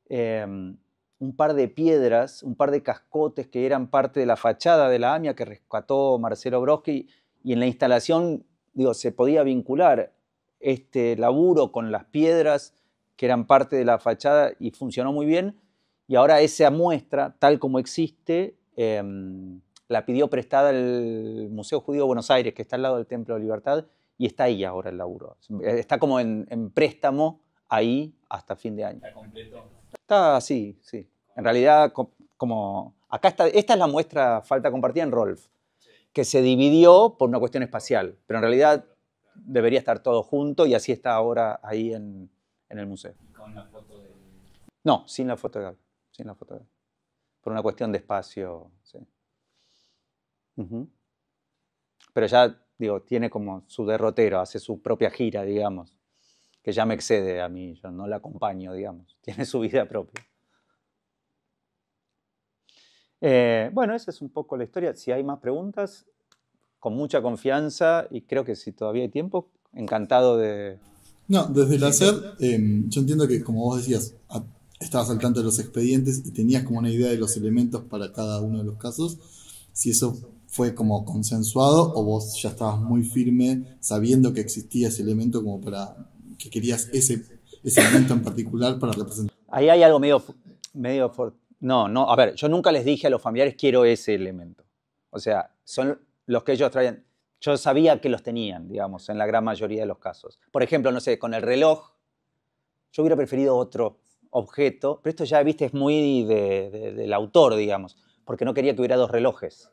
em, un par de piedras, un par de cascotes que eran parte de la fachada de la AMIA que rescató Marcelo Broski. Y en la instalación digo, se podía vincular este laburo con las piedras que eran parte de la fachada y funcionó muy bien. Y ahora esa muestra, tal como existe, em, la pidió prestada el Museo Judío de Buenos Aires, que está al lado del Templo de Libertad, y está ahí ahora el laburo. Está como en, préstamo ahí hasta fin de año. ¿Está completo? Está así, sí. En realidad, como acá está, esta es la muestra falta compartida en Rolf, que se dividió por una cuestión espacial, pero en realidad debería estar todo junto y así está ahora ahí en, el museo. ¿Con la foto de... No, sin la foto de sin la foto Por una cuestión de espacio, Pero ya, digo, tiene como su derrotero, hace su propia gira, digamos, que ya me excede a mí, yo no la acompaño, digamos, tiene su vida propia. Eh, bueno, esa es un poco la historia. Si hay más preguntas, con mucha confianza y creo que si todavía hay tiempo, encantado de... No, desde el hacer, eh, yo entiendo que como vos decías, estabas al tanto de los expedientes y tenías como una idea de los elementos para cada uno de los casos, si eso fue como consensuado o vos ya estabas muy firme sabiendo que existía ese elemento como para que querías ese, ese elemento en particular para representar. Ahí hay algo medio, medio... No, no, a ver, yo nunca les dije a los familiares quiero ese elemento. O sea, son los que ellos traían, yo sabía que los tenían, digamos, en la gran mayoría de los casos. Por ejemplo, no sé, con el reloj, yo hubiera preferido otro objeto, pero esto ya, viste, es muy del autor, digamos, porque no quería que hubiera dos relojes.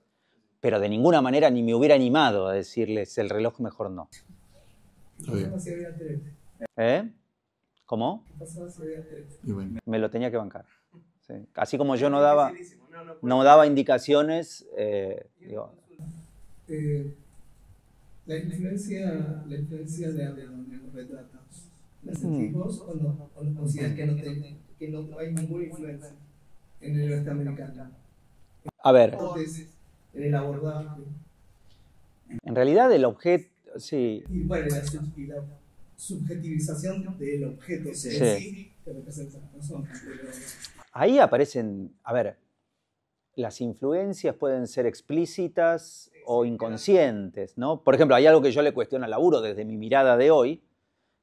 Pero de ninguna manera ni me hubiera animado a decirles el reloj mejor no. ¿Eh? ¿Cómo? Me lo tenía que bancar. Así como yo no daba, no daba indicaciones, eh, digo, eh, la influencia, la influencia de Adrián en los retratos, ¿la sentimos o ¿O, no, o que no, que no, hay ninguna influencia en el norteamericano A ver. en el abordaje. En realidad el objeto, sí. Y bueno, la, la subjetivización del objeto en sí. que representa la persona. Ahí aparecen, a ver, las influencias pueden ser explícitas o inconscientes, ¿no? Por ejemplo, hay algo que yo le cuestiono al laburo desde mi mirada de hoy,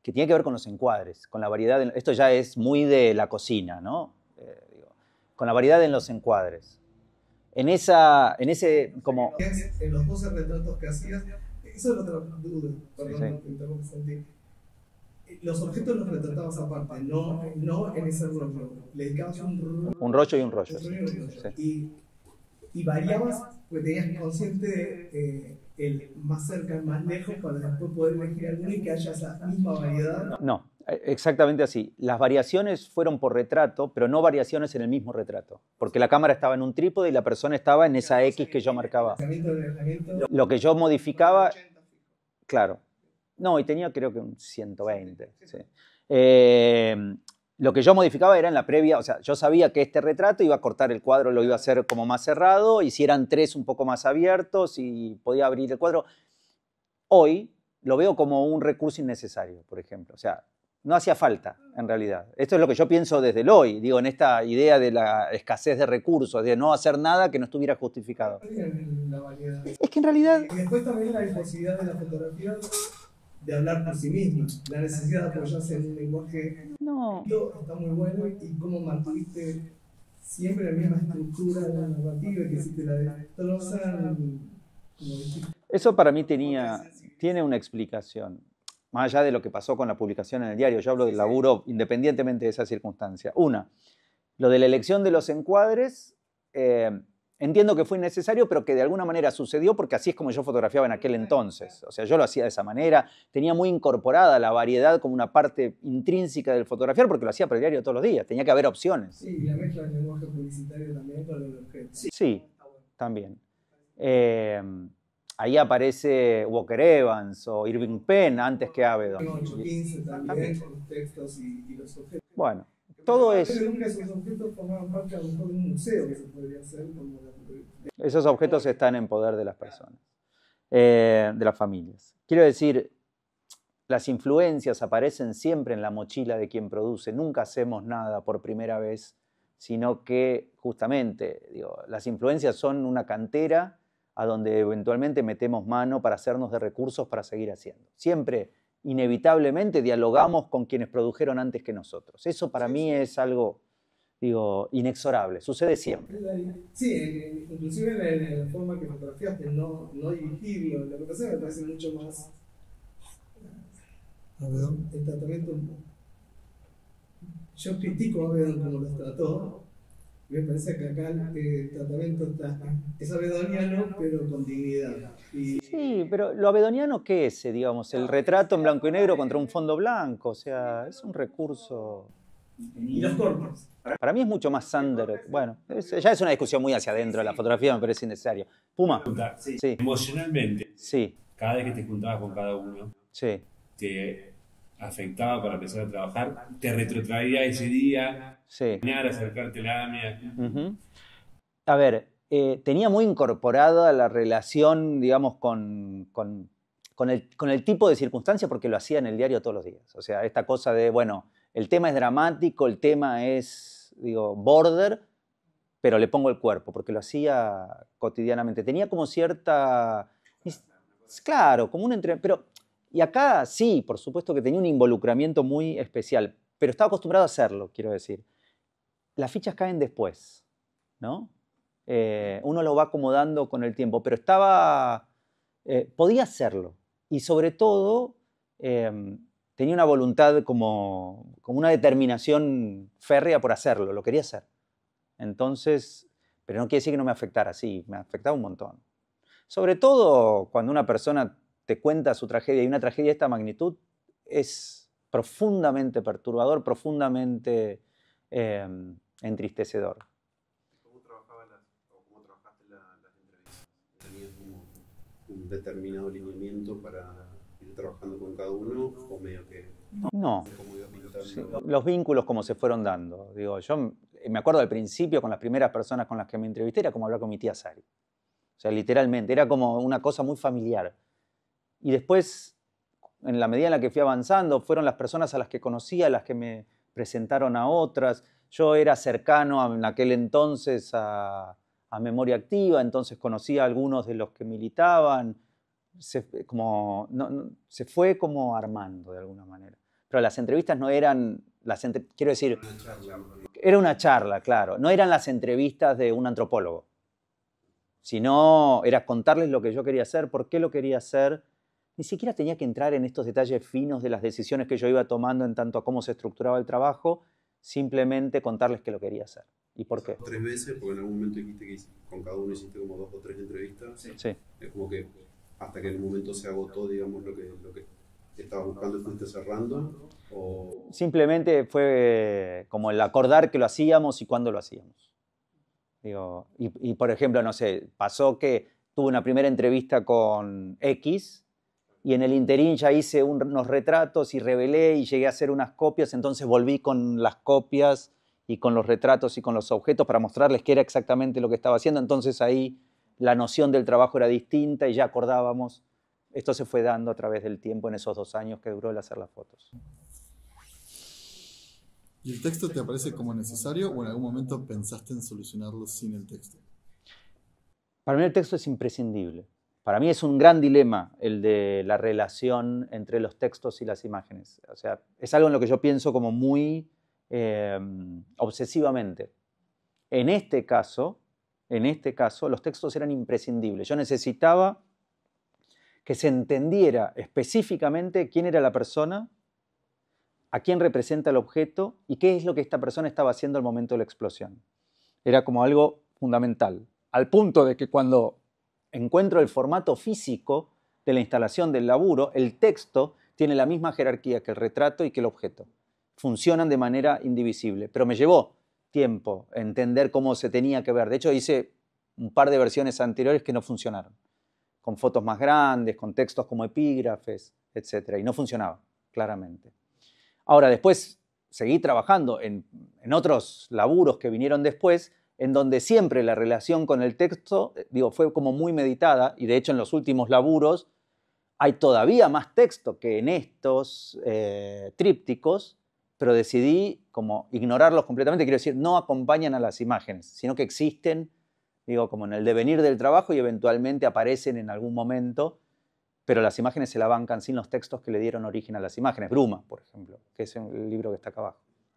que tiene que ver con los encuadres, con la variedad. esto ya es muy de la cocina, ¿no? Eh, con la variedad en los encuadres. En esa, en ese, como... En los 12 retratos que hacías, eso es lo que dudo, perdón, sí, sí. Los objetos los retratabas aparte, no, no en ese rollo. Le dedicabas un rollo. Un rollo y un rollo. y variabas pues tenías consciente eh, el más cerca, el más lejos, para después poder elegir alguna y que haya esa misma variedad. No, eh, exactamente así. Las variaciones fueron por retrato, pero no variaciones en el mismo retrato, porque la cámara estaba en un trípode y la persona estaba en esa X que yo marcaba. Lo que yo modificaba... Claro. No, y tenía creo que un 120. Sí. Eh, lo que yo modificaba era en la previa, o sea, yo sabía que este retrato iba a cortar el cuadro, lo iba a hacer como más cerrado, y si eran tres un poco más abiertos y podía abrir el cuadro. Hoy lo veo como un recurso innecesario, por ejemplo. O sea, no hacía falta, en realidad. Esto es lo que yo pienso desde el hoy, digo, en esta idea de la escasez de recursos, de no hacer nada que no estuviera justificado. es que en realidad... Eh, la de la fotografía de hablar por sí misma, la necesidad de apoyarse en un lenguaje no. está muy bueno y cómo mantuviste siempre la misma estructura de la narrativa que si te la destrozan. Eso para mí tenía, tiene una explicación, más allá de lo que pasó con la publicación en el diario, yo hablo del laburo independientemente de esa circunstancia. Una, lo de la elección de los encuadres. Eh, entiendo que fue innecesario, pero que de alguna manera sucedió porque así es como yo fotografiaba en aquel entonces. O sea, yo lo hacía de esa manera, tenía muy incorporada la variedad como una parte intrínseca del fotografiar porque lo hacía para el diario todos los días, tenía que haber opciones. Sí, la mezcla del lenguaje publicitario también con el objeto. Sí, también. Em, ahí aparece Walker Evans o Irving Penn antes que Avedon. 8, 15 también, también. Con los textos y, y los objetos. Bueno todo es... Esos objetos están en poder de las personas, eh, de las familias. Quiero decir, las influencias aparecen siempre en la mochila de quien produce. Nunca hacemos nada por primera vez, sino que justamente digo, las influencias son una cantera a donde eventualmente metemos mano para hacernos de recursos para seguir haciendo. Siempre inevitablemente dialogamos con quienes produjeron antes que nosotros. Eso para mí es algo, digo, inexorable, sucede siempre. Sí, inclusive en la, forma que fotografiaste, no, no dirigirlo, la fotografía me parece mucho más... El tratamiento... Yo critico a Abedón como lo trató, me parece que acá el tratamiento está, es abedoniano, pero con dignidad. Sí, pero lo abedoniano qué es, eh, digamos, el retrato en blanco y negro contra un fondo blanco, o sea, es un recurso... Y los Para mí es mucho más Sander. Bueno, ya es una discusión muy hacia adentro de la fotografía, me parece innecesario. Puma. Sí. Emocionalmente. Sí. Cada vez que te juntabas con cada uno. Sí. Te afectaba para empezar a trabajar. Te retrotraía ese día. Sí. Acercarte a la AMIA. A ver, eh, tenía muy incorporada la relación, digamos, con, el, tipo de circunstancia porque lo hacía en el diario todos los días. O sea, esta cosa de, bueno, el tema es dramático, el tema es, digo, border, pero le pongo el cuerpo, porque lo hacía cotidianamente. Tenía como cierta... Claro, como un entrenamiento, Pero, y acá sí, por supuesto que tenía un involucramiento muy especial, pero estaba acostumbrado a hacerlo, quiero decir. Las fichas caen después, ¿no? Eh, uno lo va acomodando con el tiempo, pero estaba, eh, podía hacerlo y sobre todo eh, tenía una voluntad como, como una determinación férrea por hacerlo, lo quería hacer. Entonces, pero no quiere decir que no me afectara, sí, me afectaba un montón. Sobre todo cuando una persona te cuenta su tragedia y una tragedia de esta magnitud es profundamente perturbador, profundamente entristecedor. determinado alineamiento para ir trabajando con cada uno o medio que... No, los vínculos como se fueron dando. Digo, yo eh, me acuerdo al principio con las primeras personas con las que me entrevisté era como hablar con mi tía Sari. O sea, literalmente, era como una cosa muy familiar. Y después, en la medida en la que fui avanzando, fueron las personas a las que conocía, las que me presentaron a otras. Yo era cercano en aquel entonces a, a memoria activa, entonces conocí a algunos de los que militaban, se, como, se fue como armando de alguna manera. Pero las entrevistas no eran, las quiero decir, era una charla, claro, no eran las entrevistas de un antropólogo, sino era contarles lo que yo quería hacer, por qué lo quería hacer, ni siquiera tenía que entrar en estos detalles finos de las decisiones que yo iba tomando en tanto a cómo se estructuraba el trabajo, simplemente contarles que lo quería hacer. ¿Y por qué? Tres veces, porque en algún momento dijiste que con cada uno hiciste como dos o tres entrevistas. Sí. Es como que hasta que el momento se agotó, digamos, lo que, lo que estabas buscando y fuiste cerrando. Simplemente fue eh, como el acordar que lo hacíamos y cuándo lo hacíamos. Digo, y por ejemplo, no sé, pasó que tuve una primera entrevista con X y en el interín ya hice unos retratos y revelé y llegué a hacer unas copias, entonces volví con las copias y con los retratos y con los objetos para mostrarles qué era exactamente lo que estaba haciendo, entonces ahí la noción del trabajo era distinta y ya acordábamos, esto se fue dando a través del tiempo en esos dos años que duró el hacer las fotos. ¿Y el texto te aparece como necesario o en algún momento pensaste en solucionarlo sin el texto? Para mí el texto es imprescindible para mí es un gran dilema el de la relación entre los textos y las imágenes. O sea, es algo en lo que yo pienso como muy em, obsesivamente. En este caso, en este caso, los textos eran imprescindibles. Yo necesitaba que se entendiera específicamente quién era la persona, a quién representa el objeto y qué es lo que esta persona estaba haciendo al momento de la explosión. Era como algo fundamental, al punto de que cuando encuentro el formato físico de la instalación del laburo, el texto tiene la misma jerarquía que el retrato y que el objeto. Funcionan de manera indivisible, pero me llevó tiempo entender cómo se tenía que ver. De hecho, hice un par de versiones anteriores que no funcionaron, con fotos más grandes, con textos como epígrafes, etc. Y no funcionaba, claramente. Ahora, después seguí trabajando en, en otros laburos que vinieron después, en donde siempre la relación con el texto, eh, digo, fue como muy meditada, y de hecho en los últimos laburos hay todavía más texto que en estos eh, trípticos, pero decidí como ignorarlos completamente, quiero decir, no acompañan a las imágenes, sino que existen, digo, como en el devenir del trabajo y eventualmente aparecen en algún momento, pero las imágenes se la bancan sin los textos que le dieron origen a las imágenes. Bruma, por ejemplo, que es el libro que está acá abajo.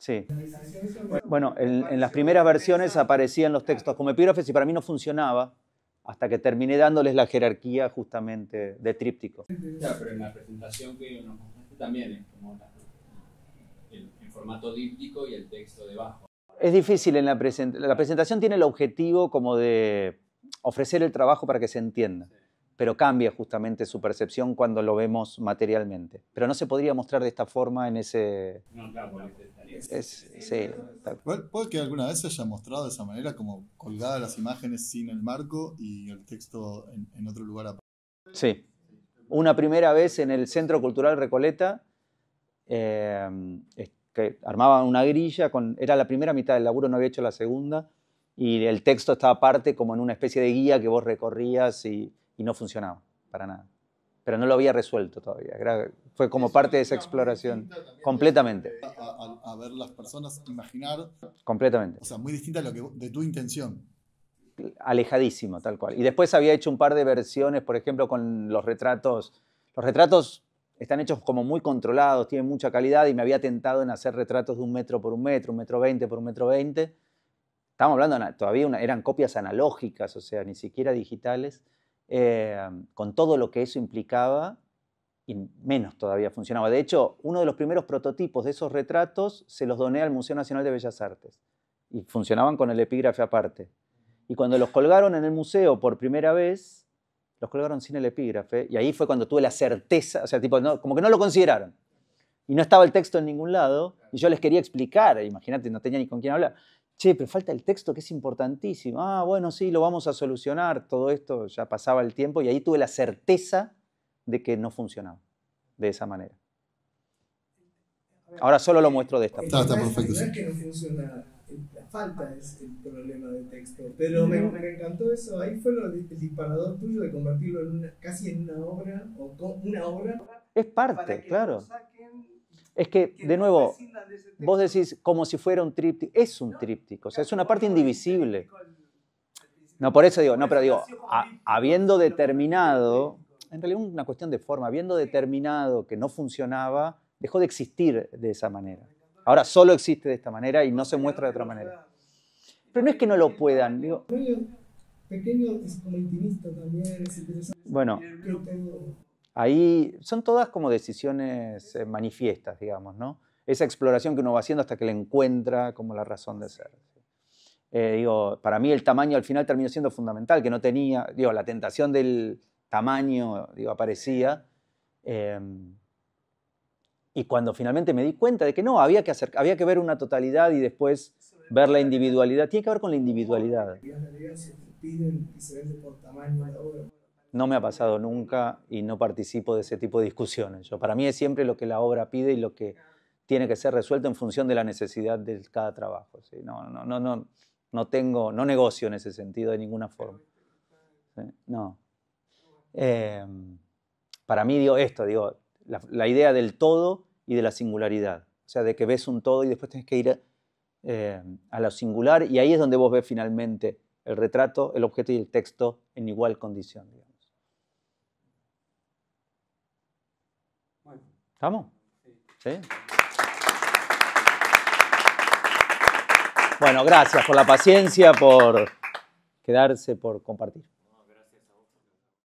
Sí. Bueno, en, las primeras versiones aparecían los textos como epígrafes y para mí no funcionaba hasta que terminé dándoles la jerarquía justamente de tríptico. pero en la presentación que también es formato díptico y el texto debajo. Es difícil en la presentación. La presentación tiene el objetivo como de ofrecer el trabajo para que se entienda pero cambia justamente su percepción cuando lo vemos materialmente. Pero no se podría mostrar de esta forma en ese... No, claro, es, es, sí. Puede que alguna vez se haya mostrado de esa manera, como colgadas las imágenes sin el marco y el texto en, otro lugar. Sí. Una primera vez en el Centro Cultural Recoleta, eh, que armaban una grilla, con, era la primera mitad del laburo, no había hecho la segunda, y el texto estaba aparte como en una especie de guía que vos recorrías y y no funcionaba para nada. Pero no lo había resuelto todavía. fue como parte de esa exploración. Completamente. A, ver las personas imaginar. Completamente. O sea, muy distinta lo que, de tu intención. Alejadísimo, tal cual. Y después había hecho un par de versiones, por ejemplo, con los retratos. Los retratos están hechos como muy controlados, tienen mucha calidad y me había tentado en hacer retratos de un metro por un metro, un metro veinte por un metro veinte. Estábamos hablando, todavía eran copias analógicas, o sea, ni siquiera digitales. Eh, con todo lo que eso implicaba, y menos todavía funcionaba. De hecho, uno de los primeros prototipos de esos retratos se los doné al Museo Nacional de Bellas Artes, y funcionaban con el epígrafe aparte. Y cuando los colgaron en el museo por primera vez, los colgaron sin el epígrafe, y ahí fue cuando tuve la certeza, o sea, tipo, como que no lo consideraron. Y no estaba el texto en ningún lado, y yo les quería explicar, imagínate, no tenía ni con quién hablar che, pero falta el texto que es importantísimo. Ah, bueno, sí, lo vamos a solucionar. Todo esto ya pasaba el tiempo y ahí tuve la certeza de que no funcionaba de esa manera. Ahora solo lo muestro de esta manera. Está, perfecto. es que no funciona, la falta es el problema del texto. Pero me, encantó eso. Ahí fue lo, el disparador tuyo de convertirlo en una, casi en una obra o una obra. Es parte, claro. Es que, de nuevo, vos decís como si fuera un tríptico. Es un tríptico, o sea, es una parte indivisible. No, por eso digo, no, pero digo, habiendo determinado, en realidad una cuestión de forma, habiendo determinado que no funcionaba, dejó de existir de esa manera. Ahora solo existe de esta manera y no se muestra de otra manera. Pero no es que no lo puedan, digo. Bueno. Ahí son todas como decisiones eh, manifiestas, digamos, ¿no? Esa exploración que uno va haciendo hasta que le encuentra como la razón de ser. Eh, digo, para mí el tamaño al final terminó siendo fundamental, que no tenía, digo, la tentación del tamaño, digo, aparecía. Em, y cuando finalmente me di cuenta de que no, había que, hacer, había que ver una totalidad y después ver la individualidad. Tiene que ver con la individualidad no me ha pasado nunca y no participo de ese tipo de discusiones. para mí es siempre lo que la obra pide y lo que tiene que ser resuelto en función de la necesidad de cada trabajo. No, no, no, no, no tengo, no negocio en ese sentido de ninguna forma. No. Em, para mí digo esto, digo, la, idea del todo y de la singularidad. O sea, de que ves un todo y después tienes que ir em, a, lo singular y ahí es donde vos ves finalmente el retrato, el objeto y el texto en igual condición. ¿Estamos? ¿Sí? Bueno, gracias por la paciencia, por quedarse, por compartir.